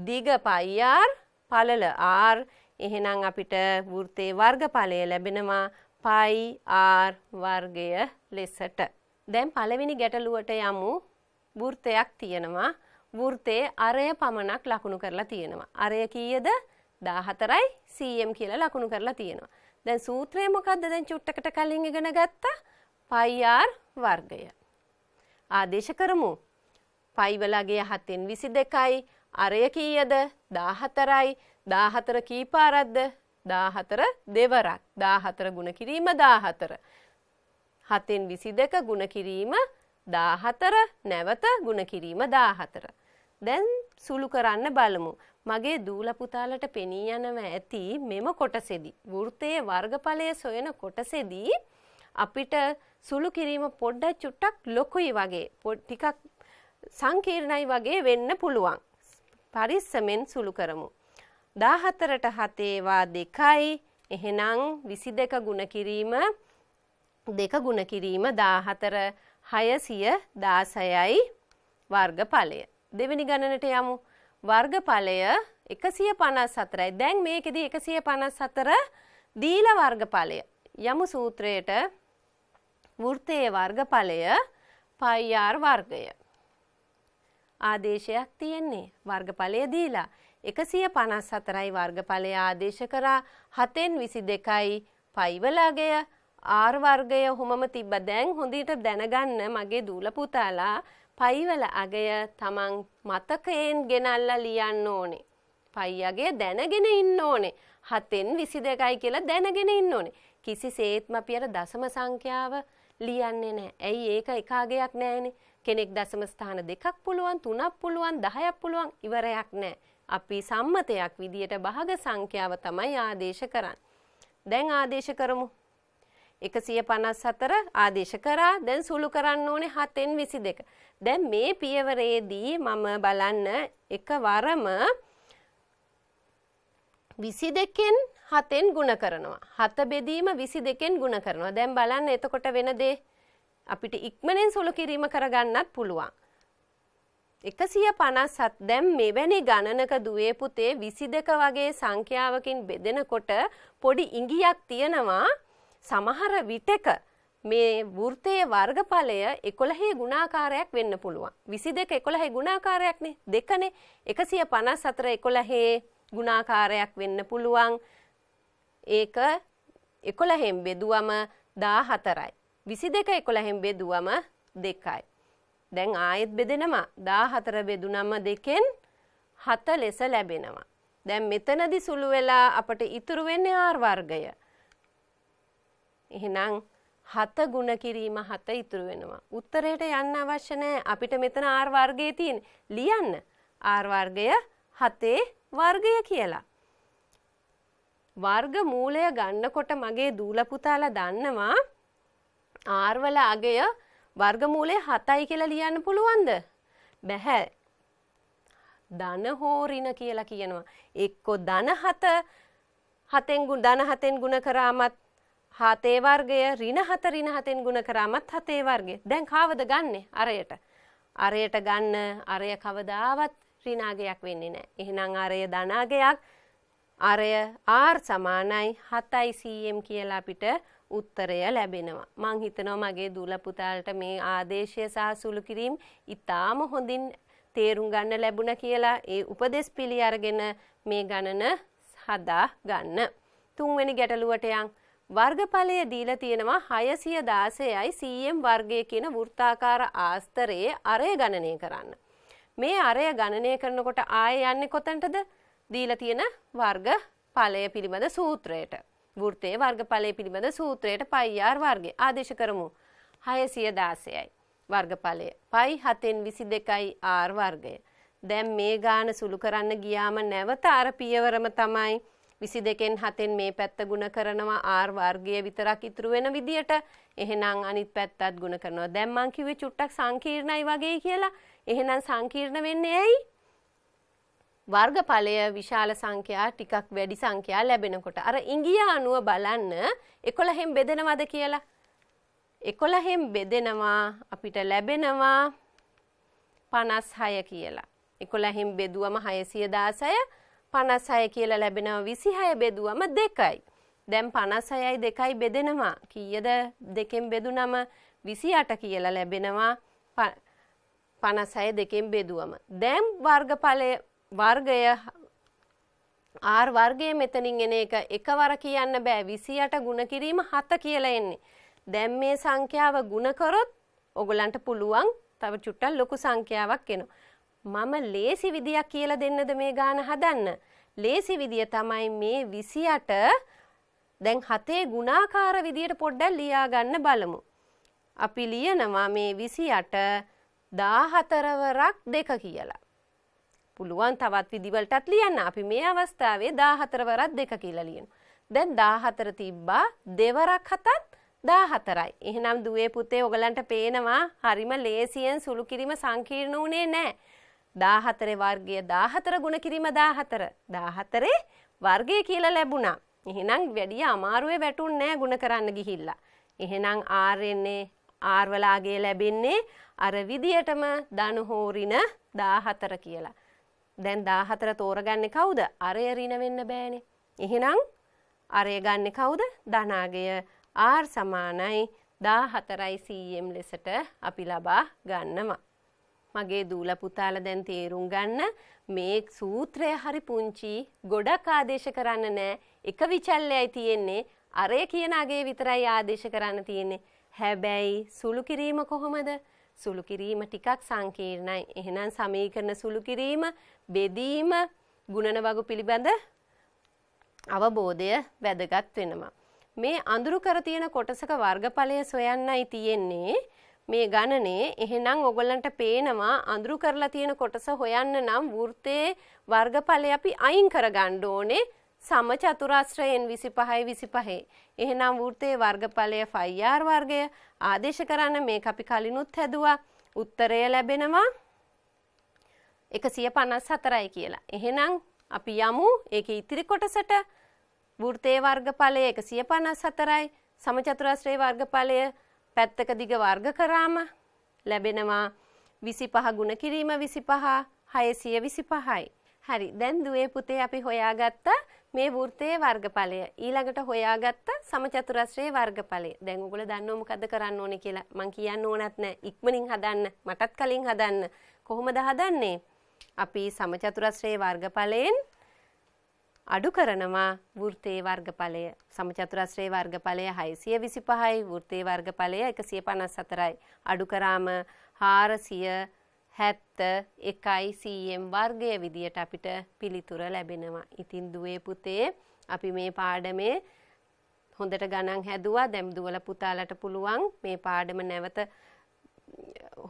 දිග πr පළල r එහෙනම් අපිට වෘත්තයේ වර්ගඵලය ලැබෙනවා πr වර්ගය ලෙසට. දැන් පළවෙනි ගැටලුවට යමු වෘතයක් තියෙනවා. වෘතයේ අරය පමණක් ලකුණු කරලා තියෙනවා. අරය කීයද? 14යි cm කියලා ලකුණු කරලා තියෙනවා. දැන් සූත්‍රය මොකද්ද? දැන් චුට්ටකට කලින් ඉගෙන ගත්තා πr වර්ගය. ආදේශ කරමු. πයි වලගේ 7න් 22යි අරය කීයද? 14යි. 14 කීපාරක්ද? 14 දෙවරක්. 14 ගුණ කිරීම 14. 7න් 22 ගුණ කිරීම 14. දාහතර නැවත ගුණකිරීම දාහතර. දැන් සුළු කරන්න බලමු. මගේ දූලපුතාලට පෙනී යනව ඇති මෙම කොටසෙදි. වෘතයේ වර්ගඵලය සොයන කොටසෙදී අපිට සුළු කිරීම පොඩ්ඩක් චුට්ටක් ලොකුයි වගේ ටිකක් සංකීර්ණයි වගේ වෙන්න පුළුවන්. පරිස්සමෙන් සුළු කරමු. 14ට 7 ඒවා 2යි. එහෙනම් 22 ගුණ කිරීම 2 ගුණ කිරීම 14 600 16යි වර්ගඵලය. දෙවෙනි ගණනට යමු. වර්ගඵලය 154යි. දැන් මේකෙදි 154 දීලා වර්ගඵලය. යමු සූත්‍රයට වෘත්තයේ වර්ගඵලය පයි r වර්ගය. ආදේශයක් තියෙන්නේ වර්ගඵලය දීලා 154යි වර්ගඵලය ආදේශ කරා 7න් 22යි පයි වලගය ආර් වර්ගය හොමම තිබ්බ දැන් හොඳට දැනගන්න මගේ දූල පුතාලා පයිවල අගය තමන් මතකයෙන් ගෙනල්ලා ලියන්න ඕනේ. පයි අගය දැනගෙන ඉන්න ඕනේ. හතෙන් 22යි කියලා දැනගෙන ඉන්න ඕනේ. කිසිසේත්ම අපියට දශම සංඛ්‍යාව ලියන්නේ නැහැ. ඇයි ඒක එකාගයක් නැහැනේ. කෙනෙක් දශම ස්ථාන දෙකක් පුළුවන්, තුනක් පුළුවන්, 10ක් පුළුවන් ඉවරයක් නැහැ. අපි සම්මතයක් විදියට භාග සංඛ්‍යාව තමයි ආදේශ කරන්නේ. දැන් ආදේශ කරමු. එකසිය පනස් හතර ආදේශ කරා දැන් සුළු කරන්න ඕනේ හතෙන් විසි දෙක. දැන් මේ පියවරේදී මම බලන්න එක වරම විසි දෙකෙන් හතෙන් ගුණ කරනවා. හත බෙදීම විසි දෙකෙන් ගුණ කරනවා. දැන් බලන්න එතකොට වෙන දේ අපිට ඉක්මනින් සුළු කිරීම කරගන්නත් පුළුවන්. එකසිය පනස්සත් දැම් මෙවැනි ගණනක දුවේ පුතේ විසි දෙක වගේ සංඛ්‍යාවකින් බෙදෙනකොට පොඩි ඉඟියක් තියෙනවා සමහර විටක මේ වෘතයේ වර්ගඵලය 11 ගුණාකාරයක් වෙන්න පුළුවන්. 22 11 ගුණාකාරයක්නේ. දෙකනේ 154 11 ගුණාකාරයක් වෙන්න පුළුවන්. ඒක 11න් බෙදුවම 14යි. 22 11න් බෙදුවම 2යි. දැන් ආයෙත් බෙදෙනවා. 14 බෙදුනම දෙකෙන් 7 ලෙස ලැබෙනවා. දැන් මෙතනදි සුළු වෙලා අපට ඉතුරු වෙන්නේ r වර්ගය. එහෙනම් හත ගුණ කිරීම හත ඉතුරු වෙනවා. උත්තරයට යන්න අවශ්‍ය නැහැ. අපිට මෙතන R වර්ගයේ තියෙන. ලියන්න. R වර්ගය හතේ වර්ගය කියලා. වර්ග මූලය ගන්නකොට මගේ දූල පුතාලා දන්නවා R වල අගය වර්ගමූලය 7යි කියලා ලියන්න පුළුවන්ද? බැහැ. ධන හෝරින කියලා කියනවා. එක්කෝ ධන 7 හතෙන් ගුණ ධන 7ෙන් ගුණ කරාමත් හතේ වර්ගය ඍණ 4 ඍණ 7ෙන් ගුණ කරාමත් හතේ වර්ගය. දැන් කාවද ගන්නෙ? අරයට. අරයට ගන්න අරය කවදාවත් ඍණාගයක් වෙන්නේ නැහැ. එහෙනම් අරය ධනාගයක්. අරය R සමානයි 7යි cm කියලා අපිට උත්තරය ලැබෙනවා. මං හිතනවා මගේ දූල පුතාලට මේ ආදේශය සහ සුළු කිරීම ඉතාම හොඳින් තේරුම් ගන්න ලැබුණ කියලා ඒ උපදෙස් පිළි අරගෙන මේ ගණන හදා ගන්න. තුන්වෙනි ගැටලුවට යන් වර්ගඵලය දීලා තියෙනවා 616යි CM වර්ගය කියන වෘත්තාකාර ආස්තරයේ අරය ගණනය කරන්න. මේ අරය ගණනය කරනකොට ආය යන්නේ කොතනටද? දීලා තියෙන වර්ගඵලය පිළිබඳ සූත්‍රයට. වෘත්තයේ වර්ගඵලය පිළිබඳ සූත්‍රයට πr වර්ගය ආදේශ කරමු. 616යි වර්ගඵලය. π 7න් 22යි r වර්ගය. දැන් මේ ගාන සුළු කරන්න ගියාම නැවත අර පියවරම තමයි විසි දෙකෙන් හතෙන් මේ පැත්ත ගුණ කරනවා ආර් වර්ගය විතරක් ඉතුරු වෙන විදියට එහෙනම් අනිත් පැත්තත් ගුණ කරනවා දැන් මං කිව්වේ චුට්ටක් සංකීර්ණයි වගේ කියලා එහෙනම් සංකීර්ණ වෙන්නේ ඇයි වර්ගඵලය විශාල සංඛ්‍යා ටිකක් වැඩි සංඛ්‍යා ලැබෙනකොට අර ඉංගියා අනුව බලන්න 11න් බෙදෙනවද කියලා 11න් බෙදෙනවා අපිට ලැබෙනවා 56 කියලා 11න් බෙදුවම 616 පනසය කියල ලැබෙනව විසිහය බෙදුවම දෙකයි. දැම් පනසයයි දෙකයි බෙදෙනවා කීයද දෙකෙන් බෙදුනම විසි අට කියලා ලැබෙනවා පනසය දෙකෙන් බෙදුවම. දැම් වර්ගඵලය වර්ගය ආර් වර්ගය මෙතනින් එන එක එකවර කියන්න බෑ විසියට ගුණ කිරීම හත කියලා එන්නේ. දැම් මේ සංඛ්‍යාව ගුණකරොත් ඔගොලන්ට පුළුවන් තව චුට්ටල් ලොකු සංඛ්‍යාවක් එනවා. මම ලේසි විදියක් කියලා දෙන්නද මේ ගාන හදන්න. ලේසි විදිය තමයි මේ 28 දැන් 7 ගුණාකාර විදියට පොඩ්ඩක් ලියා ගන්න බලමු. අපි ලියනවා මේ 28 14 වරක් 2 කියලා. පුළුවන් තවත් විදිවලටත් ලියන්න. අපි මේ අවස්ථාවේ 14 වරක් 2 කියලා ලියනවා. දැන් 14 තිබ්බා දෙවරක් හතත් 14යි. එහෙනම් දුවේ පුතේ ඔයගලන්ට පේනවා හරිම ලේසියෙන් සුළු කිරීම සංකීර්ණ වුණේ නැහැ. දාහතරේ වර්ගය දාහතර ගුණ කිරීම දාහතර දාහතරේ වර්ගය කියලා ලැබුණා. එහෙනම් වැඩිය අමාරුවේ වැටුන් නෑ ගුණ කරන්න ගිහිල්ලා. එහෙනම් ආරෙන්නේ ආර්වලාගේ ලැබෙන්නේ අර විදියටම දනුහෝරින දාහතර කියලා. දැන් දාහතර තෝරගන්න කවුද අරයරින වෙන්න බෑනේ. එහෙනම් අරය ගන්න කවුද ධනාගය ආර් සමානයි දාහතරයි සීයම් ලෙසට අපි ලබා ගන්නවා. මගේ දූල පුතාලා දැන් තේරුම් ගන්න මේ සූත්‍රය හරි පුංචි ගොඩක් ආදේශ කරන්න නෑ එක විචල්යයි තියෙන්නේ අරය කියන අගේ විතරයි ආදේශ කරන්න තියෙන්නේ හැබැයි සුළු කිරීම කොහොමද සුළු කිරීම ටිකක් සංකීර්ණයි එහෙනම් සමීකරණ සුළු කිරීම බෙදීම ගුණන වගු පිළිබඳ අවබෝධය වැදගත් වෙනවා මේ අඳුරු කර තියෙන කොටසක වර්ගඵලය සොයන්නයි තියෙන්නේ මේ ගණනේ එහෙනම් ඔගොල්ලන්ට පේනවා අඳුරු කරලා තියෙන කොටස හොයන්න නම් වෘත්තයේ වර්ගඵලය අපි අයින් කරගන්න ඕනේ සම චතුරාශ්‍රයෙන් 25යි 25. එහෙනම් වෘත්තයේ වර්ගඵලය 5r වර්ගය ආදේශ කරන්න මේක අපි කලිනුත් හැදුවා. උත්තරය ලැබෙනවා 154යි කියලා. එහෙනම් අපි යමු ඒකේ ඉතිරි කොටසට. වෘත්තයේ වර්ගඵලය 154යි සමචතුරාශ්‍රයේ වර්ගඵලය පැත්තක දිග වර්ග කරාම ලැබෙනවා විසි පහ ගුණ කිරීම විසි පහ හයසිය විසි පහයි. හරි දැන් දුවේ පුතේ අපි හොයාගත්ත මේ වෘතයේ වර්ගඵලය ඊළඟට හොයාගත්ත සමචතුරස්‍රයේ වර්ගඵලය දැන් ඔයගොල්ලෝ දන්නව මොකද්ද කරන්න ඕනේ කියලා මං කියන්න ඕනත් නෑ ඉක්මනින් හදන්න මටත් කලින් හදන්න කොහොමද හදන්නේ අපි සමචතුරස්‍රයේ වර්ගඵලයෙන් අඩු කරනවා වෘත්තයේ වර්ගඵලය සමචතුරස්‍රයේ වර්ගඵලය 625යි වෘත්තයේ වර්ගඵලය 154යි අඩු කරාම 471යි 100න් වර්ගය විදියට අපිට පිළිතුර ලැබෙනවා. ඉතින් දුවේ පුතේ අපි මේ පාඩමේ හොඳට ගණන් හැදුවා. දැන් දුවල පුතාලට පුළුවන් මේ පාඩම නැවත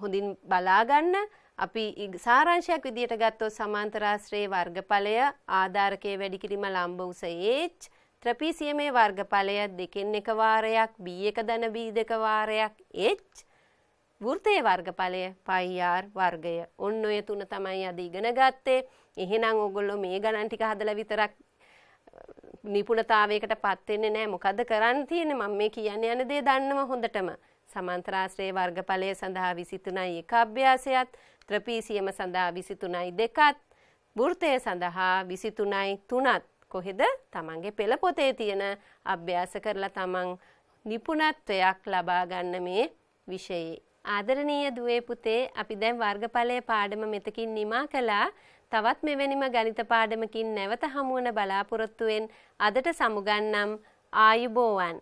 හොඳින් බලා ගන්න අපි සාරාංශයක් විදියට ගත්තොත් සමාන්තරාශ්‍රයේ වර්ගඵලය ආධාරකයේ වැඩි කිරීම ලම්බ උස H ත්‍රපීසියමේ වර්ගඵලය දෙකෙන් එක වාරයක් B එක ධන B දෙක වාරයක් H වෘතයේ වර්ගඵලය පයි R වර්ගය. ඔන්න ඔය තුන තමයි අද ඉගෙන ගත්තේ. එහෙනම් ඕගොල්ලෝ මේ ගණන් ටික හදලා විතරක් නිපුණතාවයකට පත් වෙන්නේ නැහැ. මොකද කරන්න තියෙන්නේ මම මේ කියන්නේ යන දේ දන්නව හොඳටම. සමන්ත්‍රාශ්‍රයේ වර්ගඵලය සඳහා විසිතුනයි එක අභ්‍යාසයත් ත්‍රපීසියම සඳහා විසිතුනයි දෙකත් වෘතය සඳහා විසිතුනයි තුනත් කොහෙද තමන්ගේ පෙළ පොතේ තියෙන අභ්‍යාස කරලා තමන් නිපුණත්වයක් ලබා ගන්න මේ විෂයේ. ආදරණීය දුවේ පුතේ අපි දැන් වර්ගඵලයේ පාඩම මෙතකින් නිමා කළා. තවත් මෙවැනිම ගණිත පාඩමකින් නැවත හමු වන බලාපොරොත්තුෙන් අදට සමුගන්නම් ආයුබෝවන්.